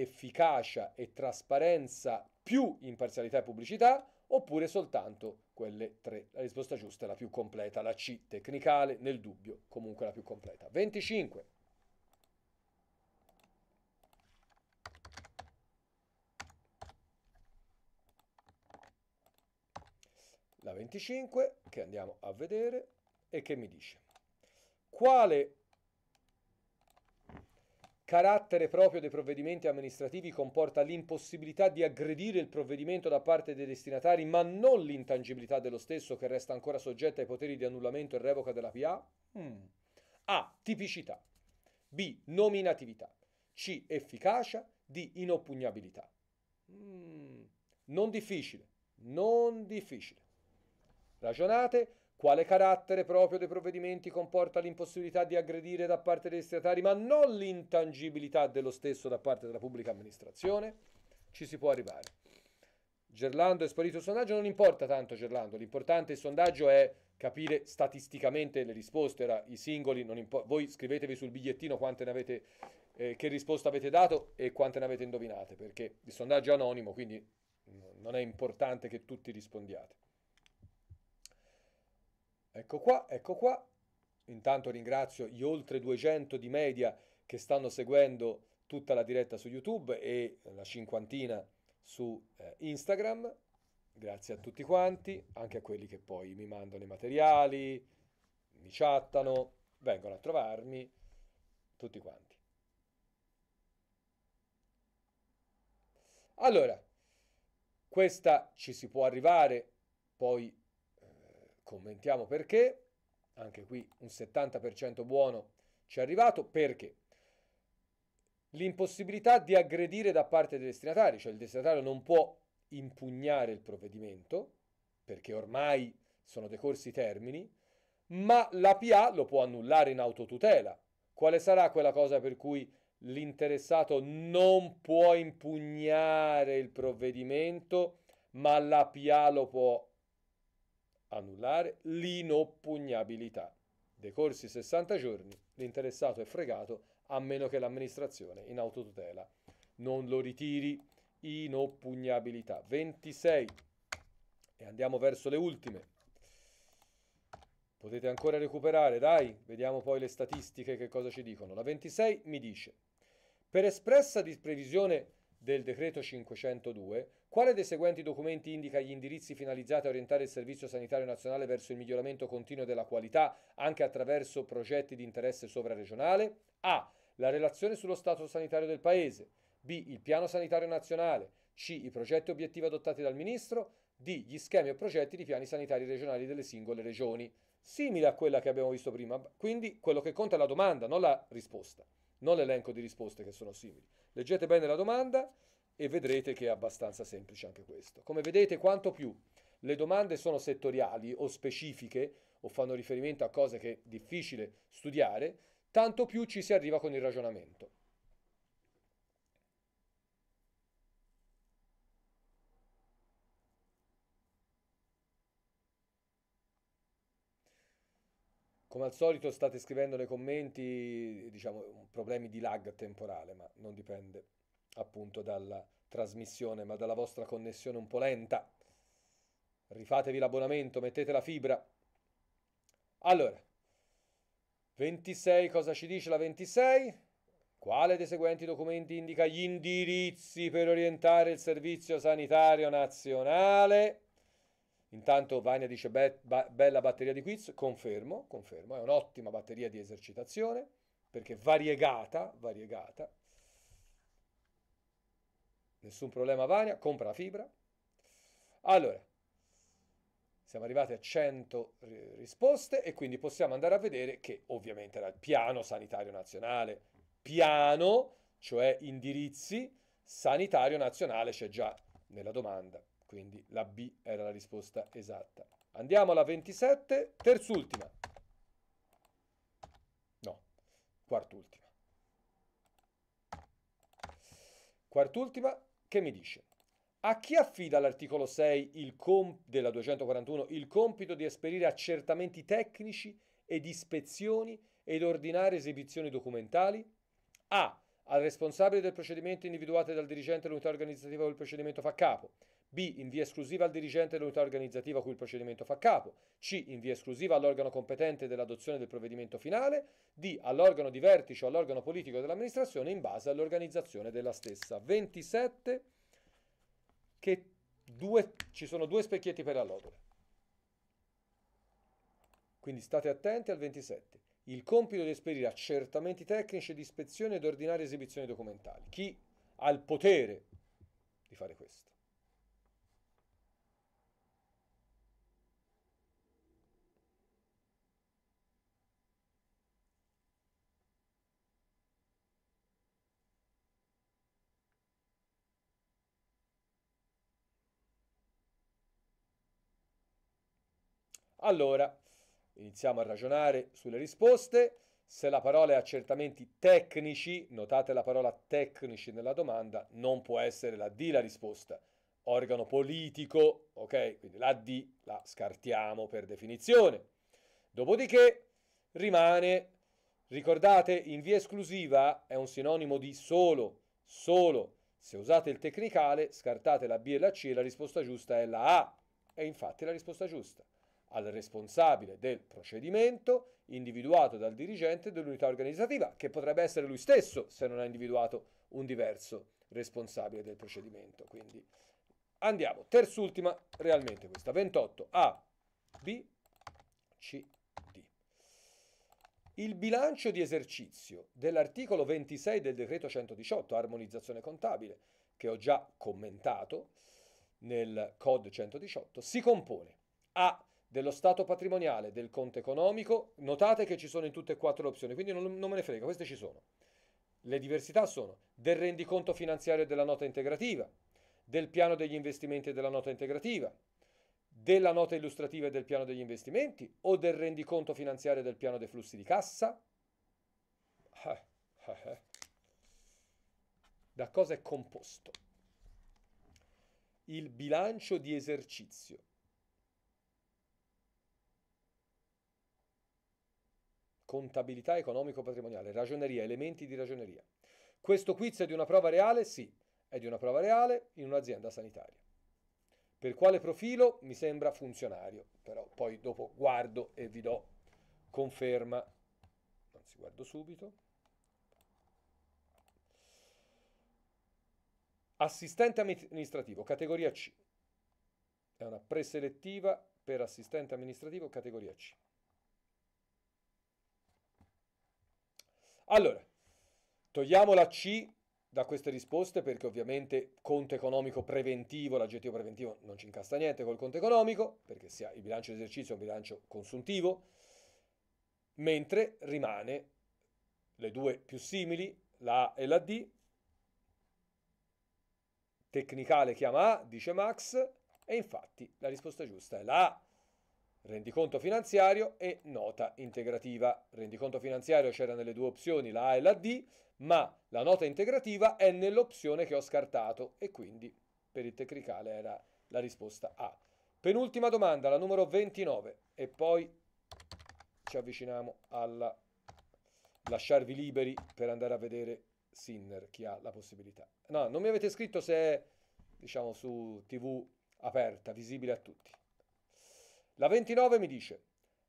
efficacia e trasparenza più imparzialità e pubblicità oppure soltanto quelle tre. La risposta giusta è la più completa, la C tecnicale, nel dubbio comunque la più completa. 25. La 25 che andiamo a vedere e che mi dice quale carattere proprio dei provvedimenti amministrativi comporta l'impossibilità di aggredire il provvedimento da parte dei destinatari, ma non l'intangibilità dello stesso che resta ancora soggetta ai poteri di annullamento e revoca della PA? Mm. A. Tipicità. B. Nominatività. C. Efficacia. D. Inoppugnabilità. Mm. Non difficile. Non difficile. Ragionate, quale carattere proprio dei provvedimenti comporta l'impossibilità di aggredire da parte dei destinatari, ma non l'intangibilità dello stesso da parte della pubblica amministrazione? Ci si può arrivare. Gerlando è sparito il sondaggio, non importa tanto Gerlando, l'importante il sondaggio è capire statisticamente le risposte, era i singoli, voi scrivetevi sul bigliettino quante ne avete, eh, che risposta avete dato e quante ne avete indovinate, perché il sondaggio è anonimo, quindi non è importante che tutti rispondiate. Ecco qua, ecco qua. Intanto ringrazio gli oltre 200 di media che stanno seguendo tutta la diretta su YouTube e la cinquantina su eh, Instagram. Grazie a tutti quanti, anche a quelli che poi mi mandano i materiali, mi chattano, vengono a trovarmi, tutti quanti. Allora, questa ci si può arrivare, poi Commentiamo perché. Anche qui un 70% buono ci è arrivato. Perché? L'impossibilità di aggredire da parte del destinatario, cioè il destinatario non può impugnare il provvedimento, perché ormai sono decorsi i termini, ma la PA lo può annullare in autotutela. Quale sarà quella cosa per cui l'interessato non può impugnare il provvedimento, ma la PA lo può annullare l'inoppugnabilità. Decorsi 60 giorni, l'interessato è fregato a meno che l'amministrazione in autotutela non lo ritiri. Inoppugnabilità. 26. E andiamo verso le ultime. Potete ancora recuperare, dai, vediamo poi le statistiche che cosa ci dicono. La 26 mi dice, per espressa disprevisione del decreto 502, quale dei seguenti documenti indica gli indirizzi finalizzati a orientare il Servizio Sanitario Nazionale verso il miglioramento continuo della qualità anche attraverso progetti di interesse sovraregionale? A. La relazione sullo stato sanitario del Paese. B. Il piano sanitario nazionale. C. I progetti obiettivi adottati dal Ministro. D. Gli schemi o progetti di piani sanitari regionali delle singole regioni. Simile a quella che abbiamo visto prima, quindi quello che conta è la domanda, non la risposta, non l'elenco di risposte che sono simili. Leggete bene la domanda e vedrete che è abbastanza semplice anche questo. Come vedete, quanto più le domande sono settoriali o specifiche o fanno riferimento a cose che è difficile studiare, tanto più ci si arriva con il ragionamento. Come al solito state scrivendo nei commenti, diciamo, problemi di lag temporale, ma non dipende appunto dalla trasmissione, ma dalla vostra connessione un po' lenta. Rifatevi l'abbonamento, mettete la fibra. Allora, 26, cosa ci dice la 26? Quale dei seguenti documenti indica gli indirizzi per orientare il Servizio Sanitario Nazionale? Intanto Vania dice be- ba- bella batteria di quiz, confermo, confermo, è un'ottima batteria di esercitazione perché variegata, variegata. Nessun problema Vania, compra la fibra. Allora, siamo arrivati a 100 risposte e quindi possiamo andare a vedere che ovviamente era il piano sanitario nazionale, piano, cioè indirizzi, sanitario nazionale c'è già nella domanda, quindi la B era la risposta esatta. Andiamo alla 27, terz'ultima. No, quart'ultima. Quart'ultima, che mi dice a chi affida l'articolo 6 il comp- della 241 il compito di esperire accertamenti tecnici ed ispezioni ed ordinare esibizioni documentali? A. Al responsabile del procedimento individuato dal dirigente dell'unità organizzativa o del procedimento fa capo. B. In via esclusiva al dirigente dell'unità organizzativa a cui il procedimento fa capo. C. In via esclusiva all'organo competente dell'adozione del provvedimento finale. D. All'organo di vertice o all'organo politico dell'amministrazione in base all'organizzazione della stessa. 27. Che due, ci sono due specchietti per allodole. Quindi state attenti al 27. Il compito di esperire accertamenti tecnici di ispezione ed ordinare esibizioni documentali. Chi ha il potere di fare questo? Allora, iniziamo a ragionare sulle risposte. Se la parola è accertamenti tecnici, notate la parola tecnici nella domanda, non può essere la D la risposta. Organo politico, ok? Quindi la D la scartiamo per definizione. Dopodiché rimane, ricordate, in via esclusiva è un sinonimo di solo, solo. Se usate il tecnicale, scartate la B e la C e la risposta giusta è la A. E infatti la risposta giusta al responsabile del procedimento individuato dal dirigente dell'unità organizzativa, che potrebbe essere lui stesso se non ha individuato un diverso responsabile del procedimento. Quindi andiamo, terz'ultima realmente questa, 28 A, B, C, D. Il bilancio di esercizio dell'articolo 26 del decreto 118, armonizzazione contabile, che ho già commentato nel COD 118, si compone A dello stato patrimoniale, del conto economico, notate che ci sono in tutte e quattro le opzioni, quindi non, non me ne frega, queste ci sono. Le diversità sono del rendiconto finanziario e della nota integrativa, del piano degli investimenti e della nota integrativa, della nota illustrativa e del piano degli investimenti o del rendiconto finanziario e del piano dei flussi di cassa. Ah, ah, ah. Da cosa è composto? Il bilancio di esercizio contabilità economico-patrimoniale, ragioneria, elementi di ragioneria. Questo quiz è di una prova reale? Sì, è di una prova reale in un'azienda sanitaria. Per quale profilo? Mi sembra funzionario, però poi dopo guardo e vi do conferma. Anzi, guardo subito. Assistente amministrativo, categoria C. È una preselettiva per assistente amministrativo, categoria C. Allora, togliamo la C da queste risposte perché ovviamente conto economico preventivo, l'aggettivo preventivo non ci incasta niente col conto economico, perché sia il bilancio di esercizio è un bilancio consuntivo, mentre rimane le due più simili, la A e la D, tecnicale chiama A, dice Max, e infatti la risposta giusta è la A rendiconto finanziario e nota integrativa. Rendiconto finanziario c'era nelle due opzioni, la A e la D, ma la nota integrativa è nell'opzione che ho scartato e quindi per il tecnicale era la risposta A. Penultima domanda, la numero 29 e poi ci avviciniamo alla lasciarvi liberi per andare a vedere Sinner, chi ha la possibilità. No, non mi avete scritto se è diciamo su TV aperta, visibile a tutti. La 29 mi dice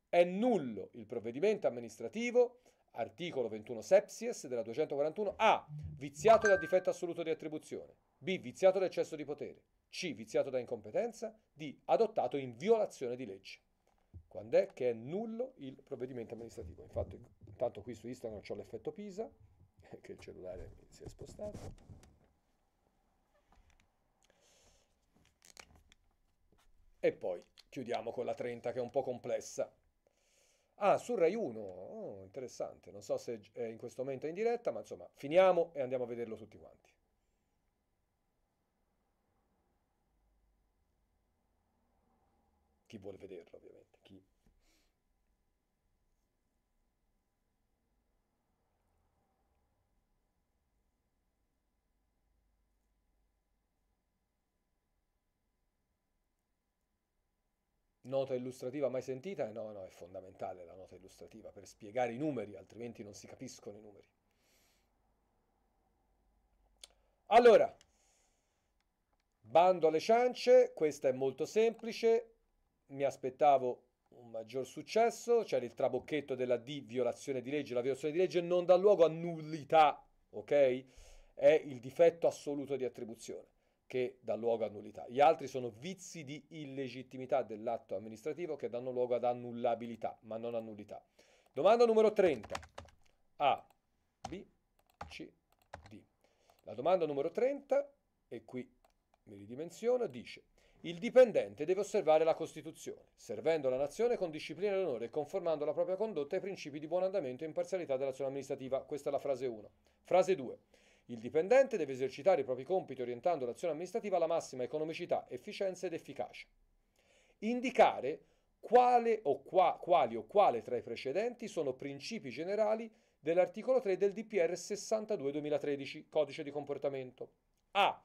è nullo il provvedimento amministrativo articolo 21 sepsies della 241 A. Viziato da difetto assoluto di attribuzione. B. Viziato da eccesso di potere. C. Viziato da incompetenza. D. Adottato in violazione di legge. Quando è che è nullo il provvedimento amministrativo? Infatti, intanto qui su Instagram c'ho l'effetto Pisa, che il cellulare si è spostato. E poi chiudiamo con la 30 che è un po' complessa. Ah, su Rai 1, oh, interessante, non so se in questo momento è in diretta, ma insomma, finiamo e andiamo a vederlo tutti quanti. Chi vuole vederlo, ovviamente. nota illustrativa mai sentita? No, no, è fondamentale la nota illustrativa per spiegare i numeri, altrimenti non si capiscono i numeri. Allora, bando alle ciance, questa è molto semplice, mi aspettavo un maggior successo, c'era il trabocchetto della D, violazione di legge, la violazione di legge non dà luogo a nullità, ok? È il difetto assoluto di attribuzione che dà luogo a nullità. Gli altri sono vizi di illegittimità dell'atto amministrativo che danno luogo ad annullabilità, ma non a nullità. Domanda numero 30. A, B, C, D. La domanda numero 30, e qui mi ridimensiono, dice il dipendente deve osservare la Costituzione, servendo la nazione con disciplina e onore e conformando la propria condotta ai principi di buon andamento e imparzialità dell'azione amministrativa. Questa è la frase 1. Frase 2. Il dipendente deve esercitare i propri compiti orientando l'azione amministrativa alla massima economicità, efficienza ed efficacia. Indicare quale o qua, quali o quale tra i precedenti sono principi generali dell'articolo 3 del DPR 62-2013, codice di comportamento. A.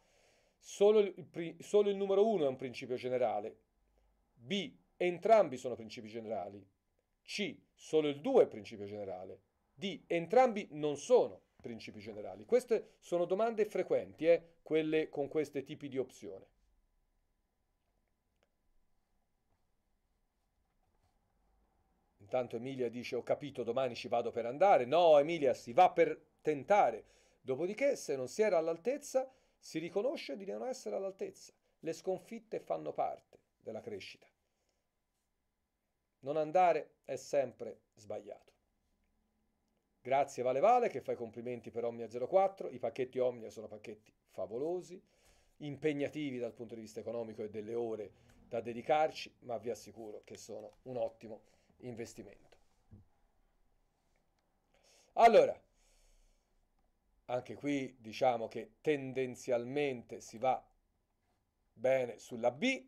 Solo il, solo il numero 1 è un principio generale. B. Entrambi sono principi generali. C. Solo il 2 è principio generale. D. Entrambi non sono principi generali? Queste sono domande frequenti, eh, quelle con questi tipi di opzione. Intanto Emilia dice ho capito domani ci vado per andare. No Emilia si va per tentare. Dopodiché se non si era all'altezza si riconosce di non essere all'altezza. Le sconfitte fanno parte della crescita. Non andare è sempre sbagliato. Grazie Vale Vale che fa i complimenti per Omnia 04, i pacchetti Omnia sono pacchetti favolosi, impegnativi dal punto di vista economico e delle ore da dedicarci, ma vi assicuro che sono un ottimo investimento. Allora, anche qui diciamo che tendenzialmente si va bene sulla B,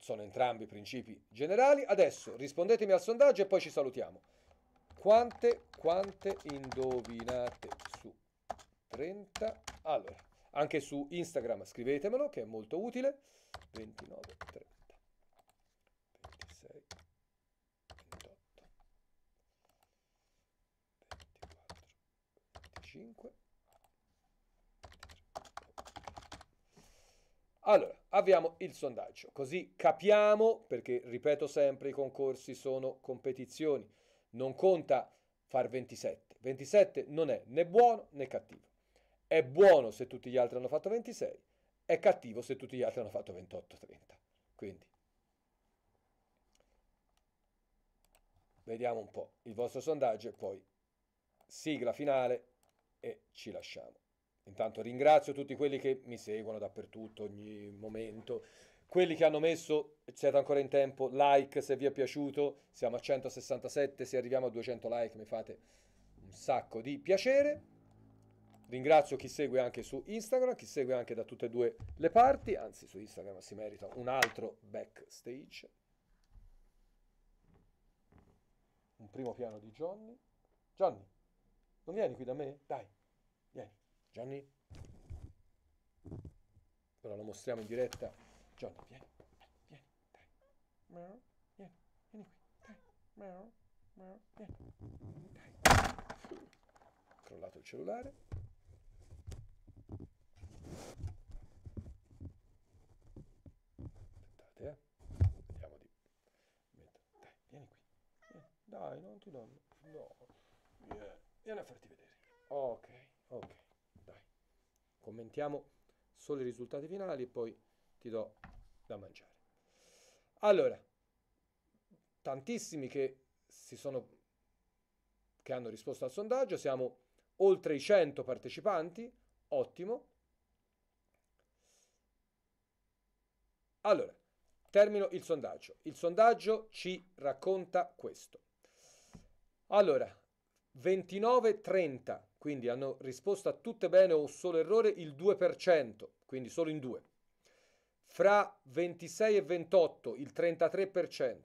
sono entrambi principi generali. Adesso rispondetemi al sondaggio e poi ci salutiamo. Quante, quante indovinate su 30? Allora, anche su Instagram scrivetemelo che è molto utile. 29, 30, 26, 28, 24, 25. Allora, abbiamo il sondaggio, così capiamo, perché ripeto sempre, i concorsi sono competizioni non conta far 27. 27 non è né buono né cattivo. È buono se tutti gli altri hanno fatto 26, è cattivo se tutti gli altri hanno fatto 28-30. Quindi vediamo un po' il vostro sondaggio e poi sigla finale e ci lasciamo. Intanto ringrazio tutti quelli che mi seguono dappertutto, ogni momento quelli che hanno messo, siete ancora in tempo, like se vi è piaciuto, siamo a 167, se arriviamo a 200 like mi fate un sacco di piacere. Ringrazio chi segue anche su Instagram, chi segue anche da tutte e due le parti, anzi su Instagram si merita un altro backstage. Un primo piano di Johnny. Johnny, non vieni qui da me? Dai, vieni. Johnny. Ora lo mostriamo in diretta Johnny, vieni, vieni, dai. Meow, vieni, vieni qui, dai. Meow, meow, vieni. Dai. Crollato il cellulare. Aspettate, eh. Vediamo di Dai, vieni qui. Vieni. Dai, non ti danno. No. Yeah. Vieni a farti vedere. Ok, ok, dai. Commentiamo solo i risultati finali e poi ti do da mangiare. Allora, tantissimi che si sono che hanno risposto al sondaggio, siamo oltre i 100 partecipanti, ottimo. Allora, termino il sondaggio. Il sondaggio ci racconta questo. Allora, 29-30, quindi hanno risposto a tutte bene o solo errore il 2%, quindi solo in due fra 26 e 28 il 33%,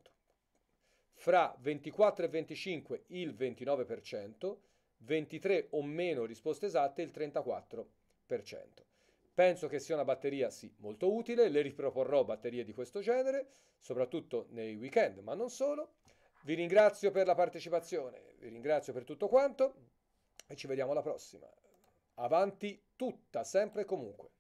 fra 24 e 25 il 29%, 23 o meno risposte esatte il 34%. Penso che sia una batteria, sì, molto utile, le riproporrò batterie di questo genere, soprattutto nei weekend, ma non solo. Vi ringrazio per la partecipazione, vi ringrazio per tutto quanto e ci vediamo alla prossima. Avanti tutta, sempre e comunque.